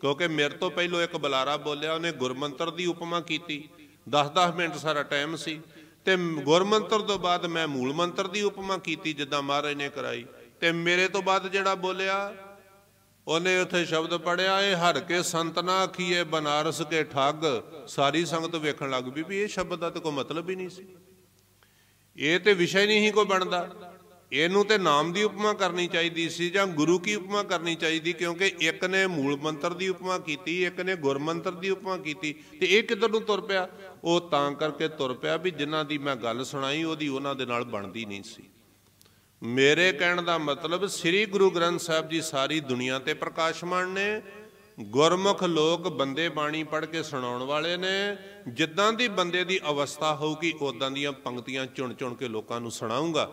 ਕਿਉਂਕਿ ਮੇਰੇ ਤੋਂ ਪਹਿਲਾਂ ਇੱਕ ਬਲਾਰਾ ਬੋਲਿਆ ਉਹਨੇ ਗੁਰਮੰਤਰ ਦੀ ਉਪਮਾ ਕੀਤੀ 10-10 ਮਿੰਟ ਸਾਰਾ ਟਾਈਮ ਸੀ ਤੇ ਗੁਰਮੰਤਰ ਤੋਂ ਬਾਅਦ ਮੈਂ ਮੂਲ ਮੰਤਰ ਦੀ ਉਪਮਾ ਕੀਤੀ ਜਿੱਦਾਂ ਮਹਾਰਾਜ ਨੇ ਕਰਾਈ ਤੇ ਮੇਰੇ ਤੋਂ ਬਾਅਦ ਜਿਹੜਾ ਬੋਲਿਆ ਉਹਨੇ ਉੱਥੇ ਸ਼ਬਦ ਪੜਿਆ ਇਹ ਹਰ ਕੇ ਸੰਤਨਾ ਆਖੀਏ ਬਨਾਰਸ ਕੇ ਠੱਗ ਸਾਰੀ ਸੰਗਤ ਵੇਖਣ ਲੱਗ ਪਈ ਵੀ ਇਹ ਸ਼ਬਦ ਦਾ ਤਾਂ ਕੋਈ ਮਤਲਬ ਹੀ ਨਹੀਂ ਸੀ ਇਹ ਤੇ ਵਿਸ਼ਾ ਨਹੀਂ ਹੀ ਕੋਈ ਬਣਦਾ ਇਹਨੂੰ ਤੇ ਨਾਮ ਦੀ ਉਪਮਾ ਕਰਨੀ ਚਾਹੀਦੀ ਸੀ ਜਾਂ ਗੁਰੂ ਕੀ ਉਪਮਾ ਕਰਨੀ ਚਾਹੀਦੀ ਕਿਉਂਕਿ ਇੱਕ ਨੇ ਮੂਲ ਮੰਤਰ ਦੀ ਉਪਮਾ ਕੀਤੀ ਇੱਕ ਨੇ ਗੁਰ ਮੰਤਰ ਦੀ ਉਪਮਾ ਕੀਤੀ ਤੇ ਇਹ ਕਿੱਧਰ ਨੂੰ ਤੁਰ ਪਿਆ ਉਹ ਤਾਂ ਕਰਕੇ ਤੁਰ ਪਿਆ ਵੀ ਜਿਨ੍ਹਾਂ ਦੀ ਮੈਂ ਗੱਲ ਸੁਣਾਈ ਉਹਦੀ ਉਹਨਾਂ ਦੇ ਨਾਲ ਬਣਦੀ ਨਹੀਂ ਸੀ ਮੇਰੇ ਕਹਿਣ ਦਾ ਮਤਲਬ ਸ੍ਰੀ ਗੁਰੂ ਗ੍ਰੰਥ ਸਾਹਿਬ ਜੀ ਸਾਰੀ ਦੁਨੀਆ ਤੇ ਪ੍ਰਕਾਸ਼ਮਾਨ ਨੇ ਗੁਰਮੁਖ ਲੋਕ ਬੰਦੇ ਬਾਣੀ ਪੜ੍ਹ ਕੇ ਸੁਣਾਉਣ ਵਾਲੇ ਨੇ ਜਿੱਦਾਂ ਦੀ ਬੰਦੇ ਦੀ ਅਵਸਥਾ ਹੋਊਗੀ ਉਦਾਂ ਦੀਆਂ ਪੰਕਤੀਆਂ ਚੁਣ ਚੁਣ ਕੇ ਲੋਕਾਂ ਨੂੰ ਸੁਣਾਉਂਗਾ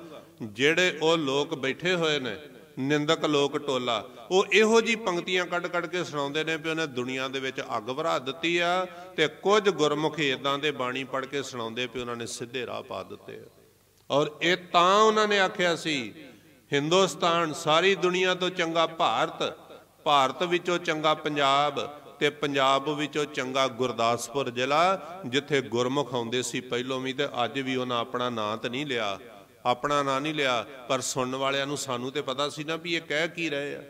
ਜਿਹੜੇ ਉਹ ਲੋਕ ਬੈਠੇ ਹੋਏ ਨੇ ਨਿੰਦਕ ਲੋਕ ਟੋਲਾ ਉਹ ਇਹੋ ਜੀ ਪੰਕਤੀਆਂ ਕੱਢ ਕੱਢ ਕੇ ਸੁਣਾਉਂਦੇ ਨੇ ਵੀ ਉਹਨੇ ਦੁਨੀਆ ਦੇ ਵਿੱਚ ਅੱਗ ਭਰਾ ਦਿੱਤੀ ਆ ਤੇ ਕੁਝ ਗੁਰਮੁਖੀ ਇਦਾਂ ਦੇ ਬਾਣੀ ਪੜ ਕੇ ਸੁਣਾਉਂਦੇ ਵੀ ਉਹਨਾਂ ਨੇ ਸਿੱਧੇ ਰਾਹ ਪਾ ਦਿੱਤੇ ਔਰ ਇਹ ਤਾਂ ਉਹਨਾਂ ਨੇ ਆਖਿਆ ਸੀ ਹਿੰਦੁਸਤਾਨ ਸਾਰੀ ਦੁਨੀਆ ਤੋਂ ਚੰਗਾ ਭਾਰਤ ਭਾਰਤ ਵਿੱਚੋਂ ਚੰਗਾ ਪੰਜਾਬ ਤੇ ਪੰਜਾਬ ਵਿੱਚੋਂ ਚੰਗਾ ਗੁਰਦਾਸਪੁਰ ਜ਼ਿਲ੍ਹਾ ਜਿੱਥੇ ਗੁਰਮੁਖ ਆਉਂਦੇ ਸੀ ਪਹਿਲੋਂ ਵੀ ਤੇ ਅੱਜ ਵੀ ਉਹਨਾਂ ਆਪਣਾ ਨਾਂ ਤਾਂ ਨਹੀਂ ਲਿਆ ਆਪਣਾ ਨਾਂ ਨਹੀਂ ਲਿਆ ਪਰ ਸੁਣਨ ਵਾਲਿਆਂ ਨੂੰ ਸਾਨੂੰ ਤੇ ਪਤਾ ਸੀ ਨਾ ਵੀ ਇਹ ਕਹਿ ਕੀ ਰਹੇ ਆ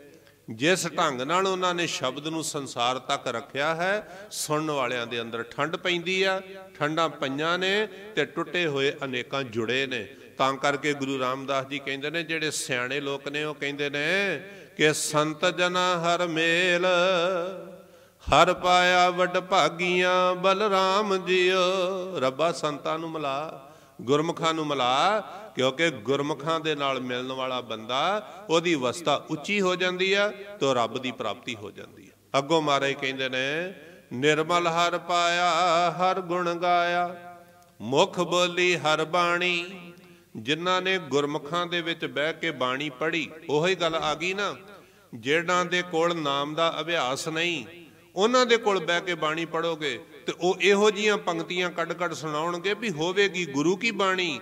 ਜਿਸ ਢੰਗ ਨਾਲ ਉਹਨਾਂ ਨੇ ਸ਼ਬਦ ਨੂੰ ਸੰਸਾਰ ਤੱਕ ਰੱਖਿਆ ਹੈ ਸੁਣਨ ਵਾਲਿਆਂ ਦੇ ਅੰਦਰ ਠੰਡ ਪੈਂਦੀ ਆ ਠੰਡਾਂ ਪਈਆਂ ਨੇ ਤੇ ਟੁੱਟੇ ਹੋਏ ਅਨੇਕਾਂ ਜੁੜੇ ਨੇ ਤਾਂ ਕਰਕੇ ਗੁਰੂ ਰਾਮਦਾਸ ਜੀ ਕਹਿੰਦੇ ਨੇ ਜਿਹੜੇ ਸਿਆਣੇ ਲੋਕ ਨੇ ਉਹ ਕਹਿੰਦੇ ਨੇ ਕਿ ਸੰਤ ਜਨਾ ਹਰ ਮੇਲ ਹਰ ਪਾਇਆ ਵਡ ਭਾਗੀਆਂ ਬਲਰਾਮ ਜੀਓ ਰੱਬਾ ਸੰਤਾਂ ਨੂੰ ਮਿਲਾ ਗੁਰਮਖਾਂ ਨੂੰ ਮਿਲਾ ਕਿਉਂਕਿ ਗੁਰਮੁਖਾਂ ਦੇ ਨਾਲ ਮਿਲਣ ਵਾਲਾ ਬੰਦਾ ਉਹਦੀ ਅਵਸਥਾ ਉੱਚੀ ਹੋ ਜਾਂਦੀ ਆ ਤੇ ਰੱਬ ਦੀ ਪ੍ਰਾਪਤੀ ਹੋ ਜਾਂਦੀ ਆ ਅੱਗੋਂ ਮਹਾਰਾਜ ਕਹਿੰਦੇ ਨੇ ਨਿਰਮਲ ਹਰ ਪਾਇਆ ਹਰ ਗੁਣ ਗਾਇਆ ਮੁਖ ਬੋਲੀ ਹਰ ਬਾਣੀ ਜਿਨ੍ਹਾਂ ਨੇ ਗੁਰਮੁਖਾਂ ਦੇ ਵਿੱਚ ਬਹਿ ਕੇ ਬਾਣੀ ਪੜ੍ਹੀ ਉਹੀ ਗੱਲ ਆ ਗਈ ਨਾ ਜਿਹੜਾਂ ਦੇ ਕੋਲ ਨਾਮ ਦਾ ਅਭਿਆਸ ਨਹੀਂ ਉਹਨਾਂ ਦੇ ਕੋਲ ਬਹਿ ਕੇ ਬਾਣੀ ਪੜੋਗੇ ਤੇ ਉਹ ਇਹੋ ਜੀਆਂ ਪੰਕਤੀਆਂ ਕੱਢ-ਕੱਢ ਸੁਣਾਉਣਗੇ ਵੀ ਹੋਵੇਗੀ ਗੁਰੂ ਕੀ ਬਾਣੀ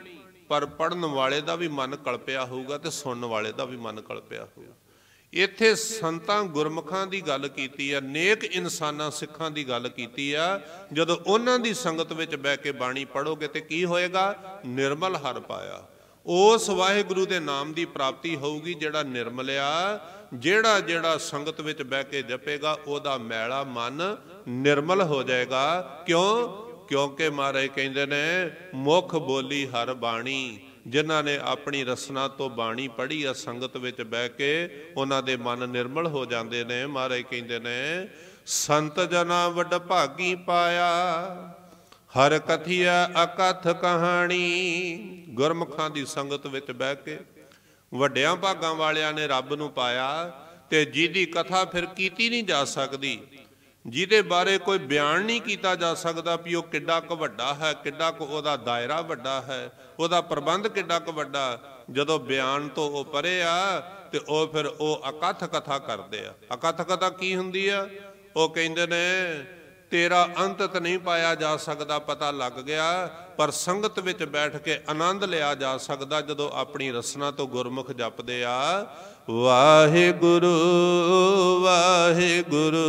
ਪਰ ਪੜਨ ਵਾਲੇ ਦਾ ਵੀ ਮਨ ਕਲਪਿਆ ਹੋਊਗਾ ਤੇ ਸੁਣਨ ਵਾਲੇ ਦਾ ਵੀ ਮਨ ਕਲਪਿਆ ਹੋਊਗਾ ਇੱਥੇ ਸੰਤਾਂ ਗੁਰਮਖਾਂ ਦੀ ਗੱਲ ਕੀਤੀ ਆ ਨੇਕ ਇਨਸਾਨਾਂ ਸਿੱਖਾਂ ਦੀ ਗੱਲ ਕੀਤੀ ਆ ਜਦੋਂ ਉਹਨਾਂ ਦੀ ਸੰਗਤ ਵਿੱਚ ਬਹਿ ਕੇ ਬਾਣੀ ਪੜੋਗੇ ਤੇ ਕੀ ਹੋਏਗਾ ਨਿਰਮਲ ਹਰ ਪਾਇਆ ਉਸ ਵਾਹਿਗੁਰੂ ਦੇ ਨਾਮ ਦੀ ਪ੍ਰਾਪਤੀ ਹੋਊਗੀ ਜਿਹੜਾ ਨਿਰਮਲ ਆ ਜਿਹੜਾ ਜਿਹੜਾ ਸੰਗਤ ਵਿੱਚ ਬਹਿ ਕੇ ਜਪੇਗਾ ਉਹਦਾ ਮੈਲਾ ਮਨ ਨਿਰਮਲ ਹੋ ਜਾਏਗਾ ਕਿਉਂ ਕਿਉਂਕਿ ਮਹਾਰਾਜ ਕਹਿੰਦੇ ਨੇ ਮੁਖ ਬੋਲੀ ਹਰ ਬਾਣੀ ਜਿਨ੍ਹਾਂ ਨੇ ਆਪਣੀ ਰਸਨਾ ਤੋਂ ਬਾਣੀ ਪੜ੍ਹੀ ਆ ਸੰਗਤ ਵਿੱਚ ਬਹਿ ਕੇ ਉਹਨਾਂ ਦੇ ਮਨ ਨਿਰਮਲ ਹੋ ਜਾਂਦੇ ਨੇ ਮਹਾਰਾਜ ਕਹਿੰਦੇ ਨੇ ਸੰਤ ਜਨਾ ਵੱਡ ਭਾਗੀ ਪਾਇਆ ਹਰ ਕਥਿਆ ਅਕਥ ਕਹਾਣੀ ਗੁਰਮਖਾਂ ਦੀ ਸੰਗਤ ਵਿੱਚ ਬਹਿ ਕੇ ਵੱਡਿਆਂ ਭਾਗਾਂ ਵਾਲਿਆਂ ਨੇ ਰੱਬ ਨੂੰ ਪਾਇਆ ਤੇ ਜਿਹਦੀ ਕਥਾ ਫਿਰ ਕੀਤੀ ਨਹੀਂ ਜਾ ਸਕਦੀ ਜਿਹਦੇ ਬਾਰੇ ਕੋਈ ਬਿਆਨ ਨਹੀਂ ਕੀਤਾ ਜਾ ਸਕਦਾ ਵੀ ਉਹ ਕਿੱਡਾ ਕੁ ਵੱਡਾ ਹੈ ਕਿੱਡਾ ਕੁ ਉਹਦਾ ਦਾਇਰਾ ਵੱਡਾ ਹੈ ਉਹਦਾ ਪ੍ਰਬੰਧ ਕਿੱਡਾ ਕੁ ਵੱਡਾ ਜਦੋਂ ਬਿਆਨ ਤੋਂ ਉਹ ਪਰੇ ਆ ਤੇ ਉਹ ਫਿਰ ਉਹ ਅਕਥ ਕਥਾ ਕਰਦੇ ਆ ਅਕਥ ਕਥਾ ਕੀ ਹੁੰਦੀ ਆ ਉਹ ਕਹਿੰਦੇ ਨੇ ਤੇਰਾ ਅੰਤ ਤ ਨਹੀਂ ਪਾਇਆ ਜਾ ਸਕਦਾ ਪਤਾ ਲੱਗ ਗਿਆ ਪਰ ਸੰਗਤ ਵਿੱਚ ਬੈਠ ਕੇ ਆਨੰਦ ਲਿਆ ਜਾ ਸਕਦਾ ਜਦੋਂ ਆਪਣੀ ਰਸਨਾ ਤੋਂ ਗੁਰਮੁਖ ਜਪਦੇ ਆ ਵਾਹਿਗੁਰੂ ਵਾਹਿਗੁਰੂ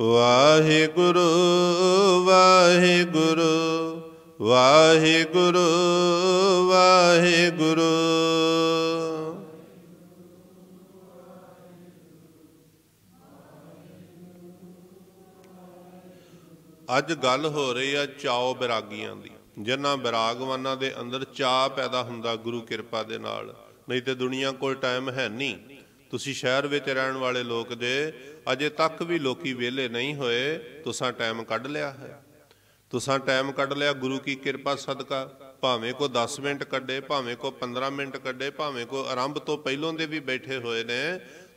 ਵਾਹਿਗੁਰੂ ਵਾਹਿਗੁਰੂ ਵਾਹਿਗੁਰੂ ਵਾਹਿਗੁਰੂ ਅੱਜ ਗੱਲ ਹੋ ਰਹੀ ਆ ਚਾਉ ਬਿਰਾਗੀਆਂ ਦੀ ਜਿਨ੍ਹਾਂ ਬਿਰਾਗਵਾਨਾਂ ਦੇ ਅੰਦਰ ਚਾ ਪੈਦਾ ਹੁੰਦਾ ਗੁਰੂ ਕਿਰਪਾ ਦੇ ਨਾਲ ਨਹੀਂ ਤੇ ਦੁਨੀਆ ਕੋਲ ਟਾਈਮ ਹੈ ਨਹੀਂ ਤੁਸੀਂ ਸ਼ਹਿਰ ਵਿੱਚ ਰਹਿਣ ਵਾਲੇ ਲੋਕ ਦੇ ਅਜੇ ਤੱਕ ਵੀ ਲੋਕੀ ਵਿਹਲੇ ਨਹੀਂ ਹੋਏ ਤੁਸੀਂ ਟਾਈਮ ਕੱਢ ਲਿਆ ਹੈ ਤੁਸੀਂ ਟਾਈਮ ਕੱਢ ਲਿਆ ਗੁਰੂ ਕੀ ਕਿਰਪਾ ਸਦਕਾ ਭਾਵੇਂ ਕੋ 10 ਮਿੰਟ ਕੱਢੇ ਭਾਵੇਂ ਕੋ 15 ਮਿੰਟ ਕੱਢੇ ਭਾਵੇਂ ਕੋ ਆਰੰਭ ਤੋਂ ਪਹਿਲੋਂ ਦੇ ਵੀ ਬੈਠੇ ਹੋਏ ਨੇ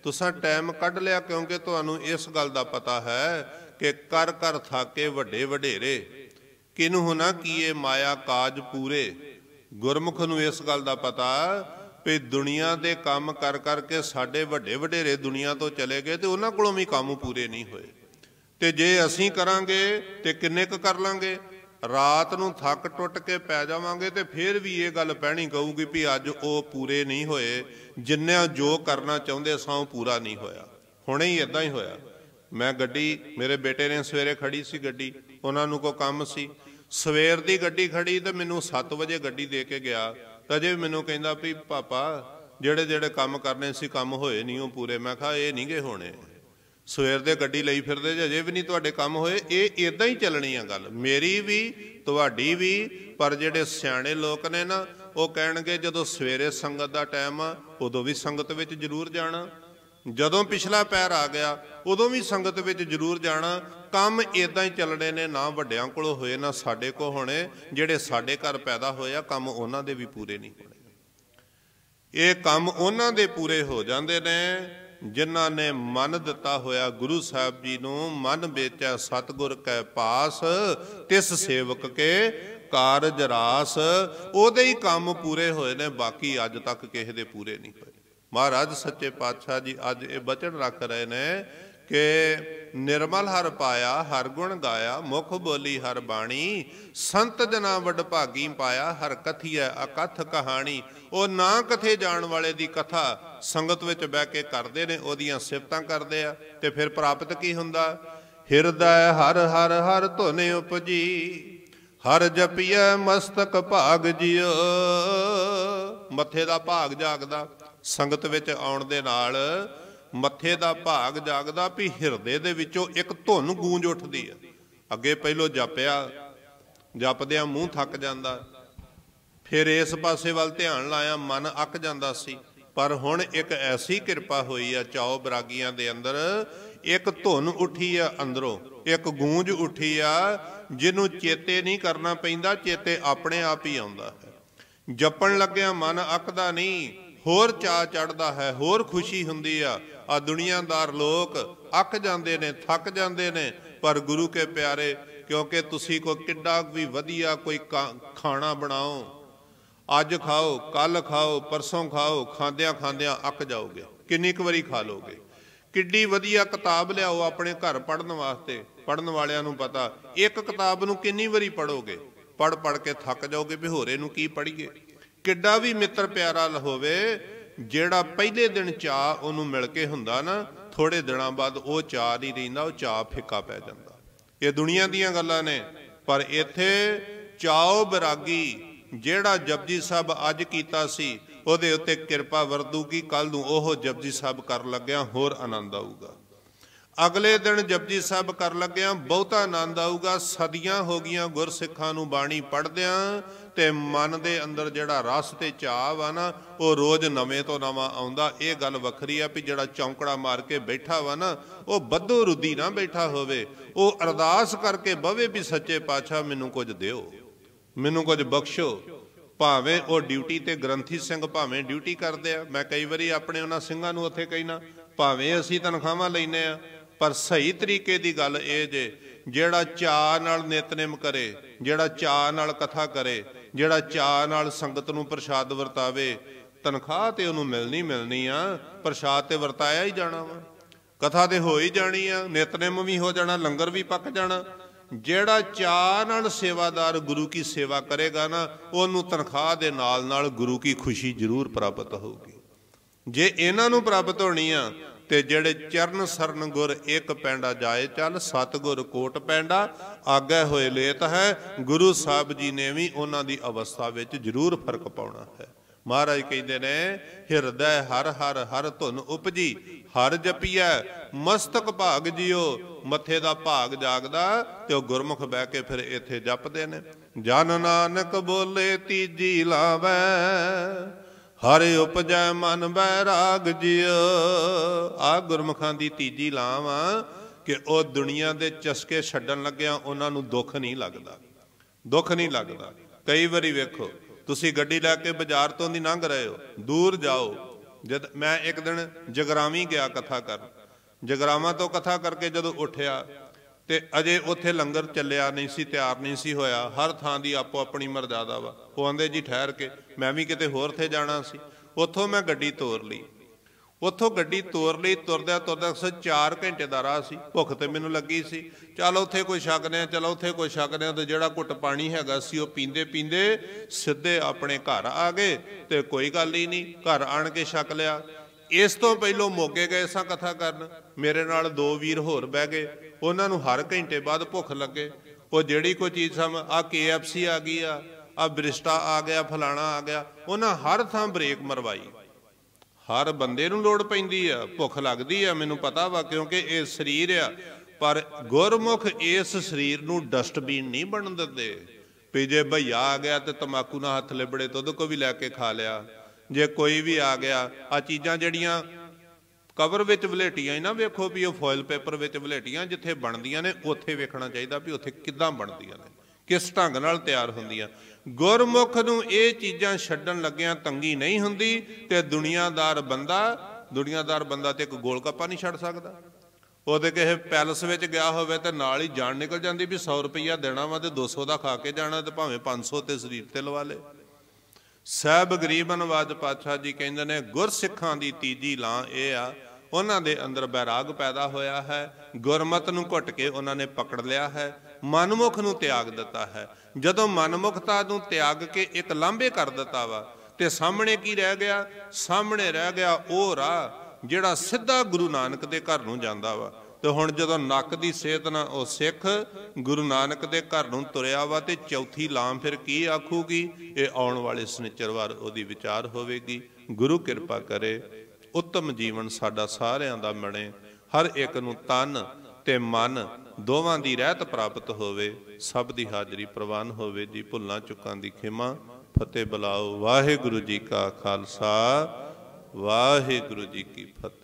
ਤੁਸੀਂ ਟਾਈਮ ਕੱਢ ਲਿਆ ਕਿਉਂਕਿ ਤੁਹਾਨੂੰ ਇਸ ਗੱਲ ਦਾ ਪਤਾ ਹੈ ਕਿ ਕਰ ਕਰ ਥਾਕੇ ਵੱਡੇ ਵਢੇਰੇ ਕਿਨੂੰ ਹੋਣਾ ਕੀਏ ਮਾਇਆ ਕਾਜ ਪੂਰੇ ਗੁਰਮੁਖ ਨੂੰ ਇਸ ਗੱਲ ਦਾ ਪਤਾ ਵੀ ਦੁਨੀਆ ਦੇ ਕੰਮ ਕਰ ਕਰਕੇ ਸਾਡੇ ਵੱਡੇ ਵਡੇਰੇ ਦੁਨੀਆ ਤੋਂ ਚਲੇ ਗਏ ਤੇ ਉਹਨਾਂ ਕੋਲੋਂ ਵੀ ਕੰਮ ਪੂਰੇ ਨਹੀਂ ਹੋਏ ਤੇ ਜੇ ਅਸੀਂ ਕਰਾਂਗੇ ਤੇ ਕਿੰਨੇ ਕੁ ਕਰ ਲਾਂਗੇ ਰਾਤ ਨੂੰ ਥੱਕ ਟੁੱਟ ਕੇ ਪੈ ਜਾਵਾਂਗੇ ਤੇ ਫਿਰ ਵੀ ਇਹ ਗੱਲ ਪਹਿਣੀ ਕਹੂਗੀ ਵੀ ਅੱਜ ਉਹ ਪੂਰੇ ਨਹੀਂ ਹੋਏ ਜਿੰਨੇ ਜੋ ਕਰਨਾ ਚਾਹੁੰਦੇ ਸਾਂ ਪੂਰਾ ਨਹੀਂ ਹੋਇਆ ਹੁਣੇ ਹੀ ਇਦਾਂ ਹੀ ਹੋਇਆ ਮੈਂ ਗੱਡੀ ਮੇਰੇ ਬੇਟੇ ਨੇ ਸਵੇਰੇ ਖੜੀ ਸੀ ਗੱਡੀ ਉਹਨਾਂ ਨੂੰ ਕੋ ਕੰਮ ਸੀ ਸਵੇਰ ਦੀ ਗੱਡੀ ਖੜੀ ਤੇ ਮੈਨੂੰ 7 ਵਜੇ ਗੱਡੀ ਦੇ ਕੇ ਗਿਆ ਤਾਂ ਜੇ ਮੈਨੂੰ ਕਹਿੰਦਾ ਵੀ ਪਾਪਾ ਜਿਹੜੇ ਜਿਹੜੇ ਕੰਮ ਕਰਨੇ ਸੀ ਕੰਮ ਹੋਏ ਨਹੀਂ ਉਹ ਪੂਰੇ ਮੈਂ ਕਿਹਾ ਇਹ ਨਹੀਂਗੇ ਹੋਣੇ ਸਵੇਰ ਦੇ ਗੱਡੀ ਲਈ ਫਿਰਦੇ ਜੇ ਅਜੇ ਵੀ ਨਹੀਂ ਤੁਹਾਡੇ ਕੰਮ ਹੋਏ ਇਹ ਇਦਾਂ ਹੀ ਚੱਲਣੀ ਆ ਗੱਲ ਮੇਰੀ ਵੀ ਤੁਹਾਡੀ ਵੀ ਪਰ ਜਿਹੜੇ ਸਿਆਣੇ ਲੋਕ ਨੇ ਨਾ ਉਹ ਕਹਿਣਗੇ ਜਦੋਂ ਸਵੇਰੇ ਸੰਗਤ ਦਾ ਟਾਈਮ ਆ ਉਦੋਂ ਵੀ ਸੰਗਤ ਵਿੱਚ ਜ਼ਰੂਰ ਜਾਣਾ ਜਦੋਂ ਪਿਛਲਾ ਪੈਰ ਆ ਗਿਆ ਉਦੋਂ ਵੀ ਸੰਗਤ ਵਿੱਚ ਜ਼ਰੂਰ ਜਾਣਾ ਕੰਮ ਇਦਾਂ ਹੀ ਚੱਲਣੇ ਨੇ ਨਾ ਵੱਡਿਆਂ ਕੋਲ ਹੋਏ ਨਾ ਸਾਡੇ ਕੋਲ ਹੋਣੇ ਜਿਹੜੇ ਸਾਡੇ ਘਰ ਪੈਦਾ ਹੋਏ ਆ ਕੰਮ ਉਹਨਾਂ ਦੇ ਵੀ ਪੂਰੇ ਨਹੀਂ ਹੋਣੇ ਇਹ ਕੰਮ ਉਹਨਾਂ ਦੇ ਪੂਰੇ ਹੋ ਜਾਂਦੇ ਨੇ ਜਿਨ੍ਹਾਂ ਨੇ ਮਨ ਦਿੱਤਾ ਹੋਇਆ ਗੁਰੂ ਸਾਹਿਬ ਜੀ ਨੂੰ ਮਨ ਵੇਚਿਆ ਸਤਗੁਰ ਕੈ ਪਾਸ ਤਿਸ ਸੇਵਕ ਕੇ ਕਾਰਜ ਰਾਸ ਉਹਦੇ ਹੀ ਕੰਮ ਪੂਰੇ ਹੋਏ ਨੇ ਬਾਕੀ ਅੱਜ ਤੱਕ ਕਿਸੇ ਦੇ ਪੂਰੇ ਨਹੀਂ ਹੋਏ ਮਹਾਰਾਜ ਸੱਚੇ ਪਾਤਸ਼ਾਹ ਜੀ ਅੱਜ ਇਹ ਬਚਨ ਰੱਖ ਰਹੇ ਨੇ ਕਿ ਨਿਰਮਲ ਹਰ ਪਾਇਆ ਹਰ ਗੁਣ ਗਾਇਆ ਮੁਖ ਬੋਲੀ ਹਰ ਬਾਣੀ ਸੰਤ ਜਨਾ ਵਡ ਭਾਗੀ ਪਾਇਆ ਹਰ ਕਥੀਐ ਅਕਥ ਕਹਾਣੀ ਉਹ ਨਾ ਕਥੇ ਜਾਣ ਵਾਲੇ ਦੀ ਕਥਾ ਸੰਗਤ ਵਿੱਚ ਬਹਿ ਕੇ ਕਰਦੇ ਨੇ ਉਹਦੀਆਂ ਸਿਫਤਾਂ ਕਰਦੇ ਆ ਤੇ ਫਿਰ ਪ੍ਰਾਪਤ ਕੀ ਹੁੰਦਾ ਹਿਰਦੈ ਹਰ ਹਰ ਹਰ ਧੁਨ ਉਪਜੀ ਹਰ ਜਪੀਐ ਮਸਤਕ ਭਾਗ ਜਿਉ ਮੱਥੇ ਦਾ ਭਾਗ ਜਾਗਦਾ ਸੰਗਤ ਵਿੱਚ ਆਉਣ ਦੇ ਨਾਲ ਮੱਥੇ ਦਾ ਭਾਗ ਜਾਗਦਾ ਵੀ ਹਿਰਦੇ ਦੇ ਵਿੱਚੋਂ ਇੱਕ ਧੁਨ ਗੂੰਜ ਉੱਠਦੀ ਹੈ ਅੱਗੇ ਪਹਿਲੋ ਜਪਿਆ ਜਪਦਿਆਂ ਮੂੰਹ ਥੱਕ ਜਾਂਦਾ ਫਿਰ ਇਸ ਪਾਸੇ ਵੱਲ ਧਿਆਨ ਲਾਇਆ ਮਨ ਅੱਕ ਜਾਂਦਾ ਸੀ ਪਰ ਹੁਣ ਇੱਕ ਐਸੀ ਕਿਰਪਾ ਹੋਈ ਆ ਚਾਉ ਬਰਾਗੀਆਂ ਦੇ ਅੰਦਰ ਇੱਕ ਧੁਨ ਉੱਠੀ ਆ ਅੰਦਰੋਂ ਇੱਕ ਗੂੰਜ ਉੱਠੀ ਆ ਜਿਹਨੂੰ ਚੇਤੇ ਨਹੀਂ ਕਰਨਾ ਪੈਂਦਾ ਚੇਤੇ ਆਪਣੇ ਆਪ ਹੀ ਆਉਂਦਾ ਹੈ ਜਪਣ ਲੱਗਿਆ ਮਨ ਅੱਕਦਾ ਨਹੀਂ ਹੋਰ ਚਾ ਚੜਦਾ ਹੈ ਹੋਰ ਖੁਸ਼ੀ ਹੁੰਦੀ ਆ ਆ ਦੁਨੀਆਦਾਰ ਲੋਕ ਅੱਕ ਜਾਂਦੇ ਨੇ ਥੱਕ ਜਾਂਦੇ ਨੇ ਪਰ ਗੁਰੂ ਕੇ ਪਿਆਰੇ ਕਿਉਂਕਿ ਤੁਸੀਂ ਕੋ ਕਿੱਡਾ ਵੀ ਵਧੀਆ ਕੋਈ ਖਾਣਾ ਬਣਾਓ ਅੱਜ ਖਾਓ ਕੱਲ ਖਾਓ ਪਰਸੋਂ ਖਾਓ ਖਾਂਦਿਆਂ ਖਾਂਦਿਆਂ ਅੱਕ ਜਾਓਗੇ ਕਿੰਨੀ ਕੁ ਵਾਰੀ ਖਾ ਲੋਗੇ ਕਿੱਡੀ ਵਧੀਆ ਕਿਤਾਬ ਲਿਆਓ ਆਪਣੇ ਘਰ ਪੜਨ ਵਾਸਤੇ ਪੜਨ ਵਾਲਿਆਂ ਨੂੰ ਪਤਾ ਇੱਕ ਕਿਤਾਬ ਨੂੰ ਕਿੰਨੀ ਵਾਰੀ ਪੜੋਗੇ ਪੜ ਪੜ ਕੇ ਥੱਕ ਜਾਓਗੇ ਵੀ ਹੋਰੇ ਨੂੰ ਕੀ ਪੜੀਏ ਕਿੱਡਾ ਵੀ ਮਿੱਤਰ ਪਿਆਰਾ ਹੋਵੇ ਜਿਹੜਾ ਪਹਿਲੇ ਦਿਨ ਚਾ ਉਹਨੂੰ ਮਿਲ ਕੇ ਹੁੰਦਾ ਨਾ ਥੋੜੇ ਦਿਨਾਂ ਬਾਅਦ ਉਹ ਚਾ ਨਹੀਂ ਰਹਿੰਦਾ ਉਹ ਚਾ ਫਿੱਕਾ ਪੈ ਜਾਂਦਾ ਇਹ ਦੁਨੀਆ ਦੀਆਂ ਗੱਲਾਂ ਨੇ ਪਰ ਇੱਥੇ ਚਾਓ ਬਰਾਗੀ ਜਿਹੜਾ ਜਪਜੀ ਸਾਹਿਬ ਅੱਜ ਕੀਤਾ ਸੀ ਉਹਦੇ ਉੱਤੇ ਕਿਰਪਾ ਵਰਦੂਗੀ ਕੱਲ ਨੂੰ ਉਹ ਜਪਜੀ ਸਾਹਿਬ ਕਰਨ ਲੱਗਿਆ ਹੋਰ ਆਨੰਦ ਆਊਗਾ ਅਗਲੇ ਦਿਨ ਜਪਜੀ ਸਾਹਿਬ ਕਰਨ ਲੱਗਿਆ ਬਹੁਤਾ ਆਨੰਦ ਆਊਗਾ ਸਦੀਆਂ ਹੋ ਗਈਆਂ ਗੁਰਸਿੱਖਾਂ ਨੂੰ ਬਾਣੀ ਪੜ੍ਹਦਿਆਂ ਤੇ ਮਨ ਦੇ ਅੰਦਰ ਜਿਹੜਾ ਰਸ ਤੇ ਚਾਹ ਆ ਨਾ ਉਹ ਰੋਜ਼ ਨਵੇਂ ਤੋਂ ਨਵਾਂ ਆਉਂਦਾ ਇਹ ਗੱਲ ਵੱਖਰੀ ਆ ਵੀ ਜਿਹੜਾ ਚੌਂਕੜਾ ਮਾਰ ਕੇ ਬੈਠਾ ਵਾ ਨਾ ਉਹ ਬੱਧੋ ਰੁੱਦੀ ਨਾ ਬੈਠਾ ਹੋਵੇ ਉਹ ਅਰਦਾਸ ਕਰਕੇ ਬਵੇ ਵੀ ਸੱਚੇ ਪਾਤਸ਼ਾਹ ਮੈਨੂੰ ਕੁਝ ਦਿਓ ਮੈਨੂੰ ਕੁਝ ਬਖਸ਼ੋ ਭਾਵੇਂ ਉਹ ਡਿਊਟੀ ਤੇ ਗ੍ਰੰਥੀ ਸਿੰਘ ਭਾਵੇਂ ਡਿਊਟੀ ਕਰਦੇ ਆ ਮੈਂ ਕਈ ਵਾਰੀ ਆਪਣੇ ਉਹਨਾਂ ਸਿੰਘਾਂ ਨੂੰ ਉੱਥੇ ਕਹਿਣਾ ਭਾਵੇਂ ਅਸੀਂ ਤਨਖਾਹਾਂ ਲੈਨੇ ਆ ਪਰ ਸਹੀ ਤਰੀਕੇ ਦੀ ਗੱਲ ਇਹ ਜੇ ਜਿਹੜਾ ਚਾਹ ਨਾਲ ਨਿਤਨੇਮ ਕਰੇ ਜਿਹੜਾ ਚਾਹ ਨਾਲ ਕਥਾ ਕਰੇ ਜਿਹੜਾ ਚਾਹ ਨਾਲ ਸੰਗਤ ਨੂੰ ਪ੍ਰਸ਼ਾਦ ਵਰਤਾਵੇ ਤਨਖਾਹ ਤੇ ਉਹਨੂੰ ਮਿਲਣੀ ਮਿਲਣੀ ਆ ਪ੍ਰਸ਼ਾਦ ਤੇ ਵਰਤਾਇਆ ਹੀ ਜਾਣਾ ਵਾ ਕਥਾ ਤੇ ਹੋ ਹੀ ਜਾਣੀ ਆ ਨਿਤਨੇਮ ਵੀ ਹੋ ਜਾਣਾ ਲੰਗਰ ਵੀ ਪੱਕ ਜਾਣਾ ਜਿਹੜਾ ਚਾਹ ਨਾਲ ਸੇਵਾਦਾਰ ਗੁਰੂ ਕੀ ਸੇਵਾ ਕਰੇਗਾ ਨਾ ਉਹਨੂੰ ਤਨਖਾਹ ਦੇ ਨਾਲ ਨਾਲ ਗੁਰੂ ਕੀ ਖੁਸ਼ੀ ਜ਼ਰੂਰ ਪ੍ਰਾਪਤ ਹੋਊਗੀ ਜੇ ਇਹਨਾਂ ਨੂੰ ਪ੍ਰਾਪਤ ਹੋਣੀ ਆ ਤੇ ਜਿਹੜੇ ਚਰਨ ਸਰਨ ਗੁਰ ਇੱਕ ਪੈਂਡਾ ਜਾਏ ਚੱਲ ਸਤਗੁਰ ਕੋਟ ਪੈਂਡਾ ਆਗੇ ਹੋਏ ਲੇਤ ਹੈ ਗੁਰੂ ਸਾਹਿਬ ਜੀ ਨੇ ਵੀ ਉਹਨਾਂ ਦੀ ਅਵਸਥਾ ਵਿੱਚ ਜ਼ਰੂਰ ਫਰਕ ਪਾਉਣਾ ਹੈ ਮਹਾਰਾਜ ਕਹਿੰਦੇ ਨੇ ਹਿਰਦੈ ਹਰ ਹਰ ਹਰ ਧੁਨ ਉਪਜੀ ਹਰ ਜਪੀਐ ਮਸਤਕ ਭਾਗ ਜਿਓ ਮੱਥੇ ਦਾ ਭਾਗ ਜਾਗਦਾ ਤੇ ਉਹ ਗੁਰਮੁਖ ਬਹਿ ਕੇ ਫਿਰ ਇੱਥੇ ਜਪਦੇ ਨੇ ਜਨ ਨਾਨਕ ਬੋਲੇ ਤੀਜੀ ਲਾਵੇ ਹਰਿ ਉਪਜੈ ਮਨ ਬੈਰਾਗ ਜਿਉ ਆ ਗੁਰਮਖਾਂ ਦੀ ਤੀਜੀ ਲਾਵਾ ਕਿ ਉਹ ਦੁਨੀਆ ਦੇ ਚਸਕੇ ਛੱਡਣ ਲੱਗਿਆ ਉਹਨਾਂ ਨੂੰ ਦੁੱਖ ਨਹੀਂ ਲੱਗਦਾ ਦੁੱਖ ਨਹੀਂ ਲੱਗਦਾ ਕਈ ਵਾਰੀ ਵੇਖੋ ਤੁਸੀਂ ਗੱਡੀ ਲੈ ਕੇ ਬਾਜ਼ਾਰ ਤੋਂ ਦੀ ਲੰਘ ਰਹੇ ਹੋ ਦੂਰ ਜਾਓ ਜਦ ਮੈਂ ਇੱਕ ਦਿਨ ਜਗਰਾਵੀ ਗਿਆ ਕਥਾ ਕਰਨ ਜਗਰਾਵਾਂ ਤੋਂ ਕਥਾ ਕਰਕੇ ਜਦੋਂ ਉੱਠਿਆ ਤੇ ਅਜੇ ਉੱਥੇ ਲੰਗਰ ਚੱਲਿਆ ਨਹੀਂ ਸੀ ਤਿਆਰ ਨਹੀਂ ਸੀ ਹੋਇਆ ਹਰ ਥਾਂ ਦੀ ਆਪੋ ਆਪਣੀ ਮਰਜ਼ਾਦਾ ਵਾ ਉਹ ਆਂਦੇ ਜੀ ਠਹਿਰ ਕੇ ਮੈਂ ਵੀ ਕਿਤੇ ਹੋਰ ਥੇ ਜਾਣਾ ਸੀ ਉੱਥੋਂ ਮੈਂ ਗੱਡੀ ਤੋਰ ਲਈ ਉੱਥੋਂ ਗੱਡੀ ਤੋਰ ਲਈ ਤੁਰਦਿਆ ਤੁਰਦਿਆ 4 ਘੰਟੇ ਦਾ ਰਾਹ ਸੀ ਭੁੱਖ ਤੇ ਮੈਨੂੰ ਲੱਗੀ ਸੀ ਚੱਲ ਉੱਥੇ ਕੋਈ ਛਕਦੇ ਆ ਚੱਲ ਉੱਥੇ ਕੋਈ ਛਕਦੇ ਆ ਤੇ ਜਿਹੜਾ ਘੁੱਟ ਪਾਣੀ ਹੈਗਾ ਸੀ ਉਹ ਪੀਂਦੇ ਪੀਂਦੇ ਸਿੱਧੇ ਆਪਣੇ ਘਰ ਆ ਗਏ ਤੇ ਕੋਈ ਗੱਲ ਹੀ ਨਹੀਂ ਘਰ ਆਣ ਕੇ ਛਕ ਲਿਆ ਇਸ ਤੋਂ ਪਹਿਲਾਂ ਮੋਗੇ ਗਏ ਸਾਂ ਕਥਾ ਕਰਨ ਮੇਰੇ ਨਾਲ ਦੋ ਵੀਰ ਹੋਰ ਬਹਿ ਗਏ ਉਹਨਾਂ ਨੂੰ ਹਰ ਘੰਟੇ ਬਾਅਦ ਭੁੱਖ ਲੱਗੇ ਉਹ ਜਿਹੜੀ ਕੋਈ ਚੀਜ਼ ਸਮ ਆ KFC ਆ ਗਈ ਆ ਆ ਬ੍ਰਿਸਟਾ ਆ ਗਿਆ ਫਲਾਣਾ ਆ ਗਿਆ ਉਹਨਾਂ ਹਰ ਥਾਂ ਬ੍ਰੇਕ ਮਰਵਾਈ ਹਰ ਬੰਦੇ ਨੂੰ ਲੋੜ ਪੈਂਦੀ ਆ ਭੁੱਖ ਲੱਗਦੀ ਆ ਮੈਨੂੰ ਪਤਾ ਵਾ ਕਿਉਂਕਿ ਇਹ ਸਰੀਰ ਆ ਪਰ ਗੁਰਮੁਖ ਇਸ ਸਰੀਰ ਨੂੰ ਡਸਟਬਿਨ ਨਹੀਂ ਬਣਨ ਦਿੰਦੇ ਵੀ ਜੇ ਭਈਆ ਆ ਗਿਆ ਤੇ ਤਮਾਕੂ ਨਾਲ ਹੱਥ ਲਿਬੜੇ ਦੁੱਧ ਕੋ ਵੀ ਲੈ ਕੇ ਖਾ ਲਿਆ ਜੇ ਕੋਈ ਵੀ ਆ ਗਿਆ ਆ ਚੀਜ਼ਾਂ ਜਿਹੜੀਆਂ ਕਵਰ ਵਿੱਚ ਵਲੇਟੀਆਂ ਇਹਨਾਂ ਵੇਖੋ ਵੀ ਉਹ ਫੋਇਲ ਪੇਪਰ ਵਿੱਚ ਬਲੇਟੀਆਂ ਜਿੱਥੇ ਬਣਦੀਆਂ ਨੇ ਉੱਥੇ ਵੇਖਣਾ ਚਾਹੀਦਾ ਵੀ ਉੱਥੇ ਕਿੱਦਾਂ ਬਣਦੀਆਂ ਨੇ ਕਿਸ ਢੰਗ ਨਾਲ ਤਿਆਰ ਹੁੰਦੀਆਂ ਗੁਰਮੁਖ ਨੂੰ ਇਹ ਚੀਜ਼ਾਂ ਛੱਡਣ ਲੱਗਿਆਂ ਤੰਗੀ ਨਹੀਂ ਹੁੰਦੀ ਤੇ ਦੁਨੀਆਦਾਰ ਬੰਦਾ ਦੁਨੀਆਦਾਰ ਬੰਦਾ ਤੇ ਇੱਕ ਗੋਲਗੱਪਾ ਨਹੀਂ ਛੱਡ ਸਕਦਾ ਉਹਦੇ ਕਿਸੇ ਪੈਲਸ ਵਿੱਚ ਗਿਆ ਹੋਵੇ ਤੇ ਨਾਲ ਹੀ ਜਾਣ ਨਿਕਲ ਜਾਂਦੀ ਵੀ 100 ਰੁਪਈਆ ਦੇਣਾ ਵਾ ਤੇ 200 ਦਾ ਖਾ ਕੇ ਜਾਣਾ ਤੇ ਭਾਵੇਂ 500 ਤੇ ਸਰੀਰ ਤੇ ਲਵਾ ਲੇ ਸਹਿਬ ਗਰੀਬਨਵਾਦ ਪਾਤਸ਼ਾਹ ਜੀ ਕਹਿੰਦੇ ਨੇ ਗੁਰਸਿੱਖਾਂ ਦੀ ਤੀਜੀ ਲਾਂ ਇਹ ਆ ਉਹਨਾਂ ਦੇ ਅੰਦਰ ਬੈਰਾਗ ਪੈਦਾ ਹੋਇਆ ਹੈ ਗੁਰਮਤ ਨੂੰ ਘਟ ਕੇ ਉਹਨਾਂ ਨੇ ਪਕੜ ਲਿਆ ਹੈ ਮਨਮੁਖ ਨੂੰ ਤਿਆਗ ਦਿੱਤਾ ਹੈ ਜਦੋਂ ਮਨਮੁਖਤਾ ਨੂੰ ਤਿਆਗ ਕੇ ਇੱਕ ਲਾਂਬੇ ਕਰ ਦਿੱਤਾ ਵਾ ਤੇ ਸਾਹਮਣੇ ਕੀ ਰਹਿ ਗਿਆ ਸਾਹਮਣੇ ਰਹਿ ਗਿਆ ਉਹ ਰਾਹ ਜਿਹੜਾ ਸਿੱਧਾ ਗੁਰੂ ਨਾਨਕ ਦੇ ਘਰ ਨੂੰ ਜਾਂਦਾ ਵਾ ਤੇ ਹੁਣ ਜਦੋਂ ਨੱਕ ਦੀ ਸਿਹਤ ਨਾ ਉਹ ਸਿੱਖ ਗੁਰੂ ਨਾਨਕ ਦੇ ਘਰ ਨੂੰ ਤੁਰਿਆ ਵਾ ਤੇ ਚੌਥੀ ਲਾਮ ਫਿਰ ਕੀ ਆਖੂਗੀ ਇਹ ਆਉਣ ਵਾਲੇ ਸਨਿਚਰਵਾਰ ਉਹਦੀ ਵਿਚਾਰ ਹੋਵੇਗੀ ਗੁਰੂ ਕਿਰਪਾ ਕਰੇ ਉੱਤਮ ਜੀਵਨ ਸਾਡਾ ਸਾਰਿਆਂ ਦਾ ਬਣੇ ਹਰ ਇੱਕ ਨੂੰ ਤਨ ਤੇ ਮਨ ਦੋਵਾਂ ਦੀ ਰਹਿਤ ਪ੍ਰਾਪਤ ਹੋਵੇ ਸਭ ਦੀ ਹਾਜ਼ਰੀ ਪ੍ਰਵਾਨ ਹੋਵੇ ਜੀ ਭੁੱਲਾਂ ਚੁੱਕਾਂ ਦੀ ਖਿਮਾ ਫਤਿਹ ਬਲਾਓ ਵਾਹਿਗੁਰੂ ਜੀ ਕਾ ਖਾਲਸਾ ਵਾਹਿਗੁਰੂ ਜੀ ਕੀ ਫਤਿਹ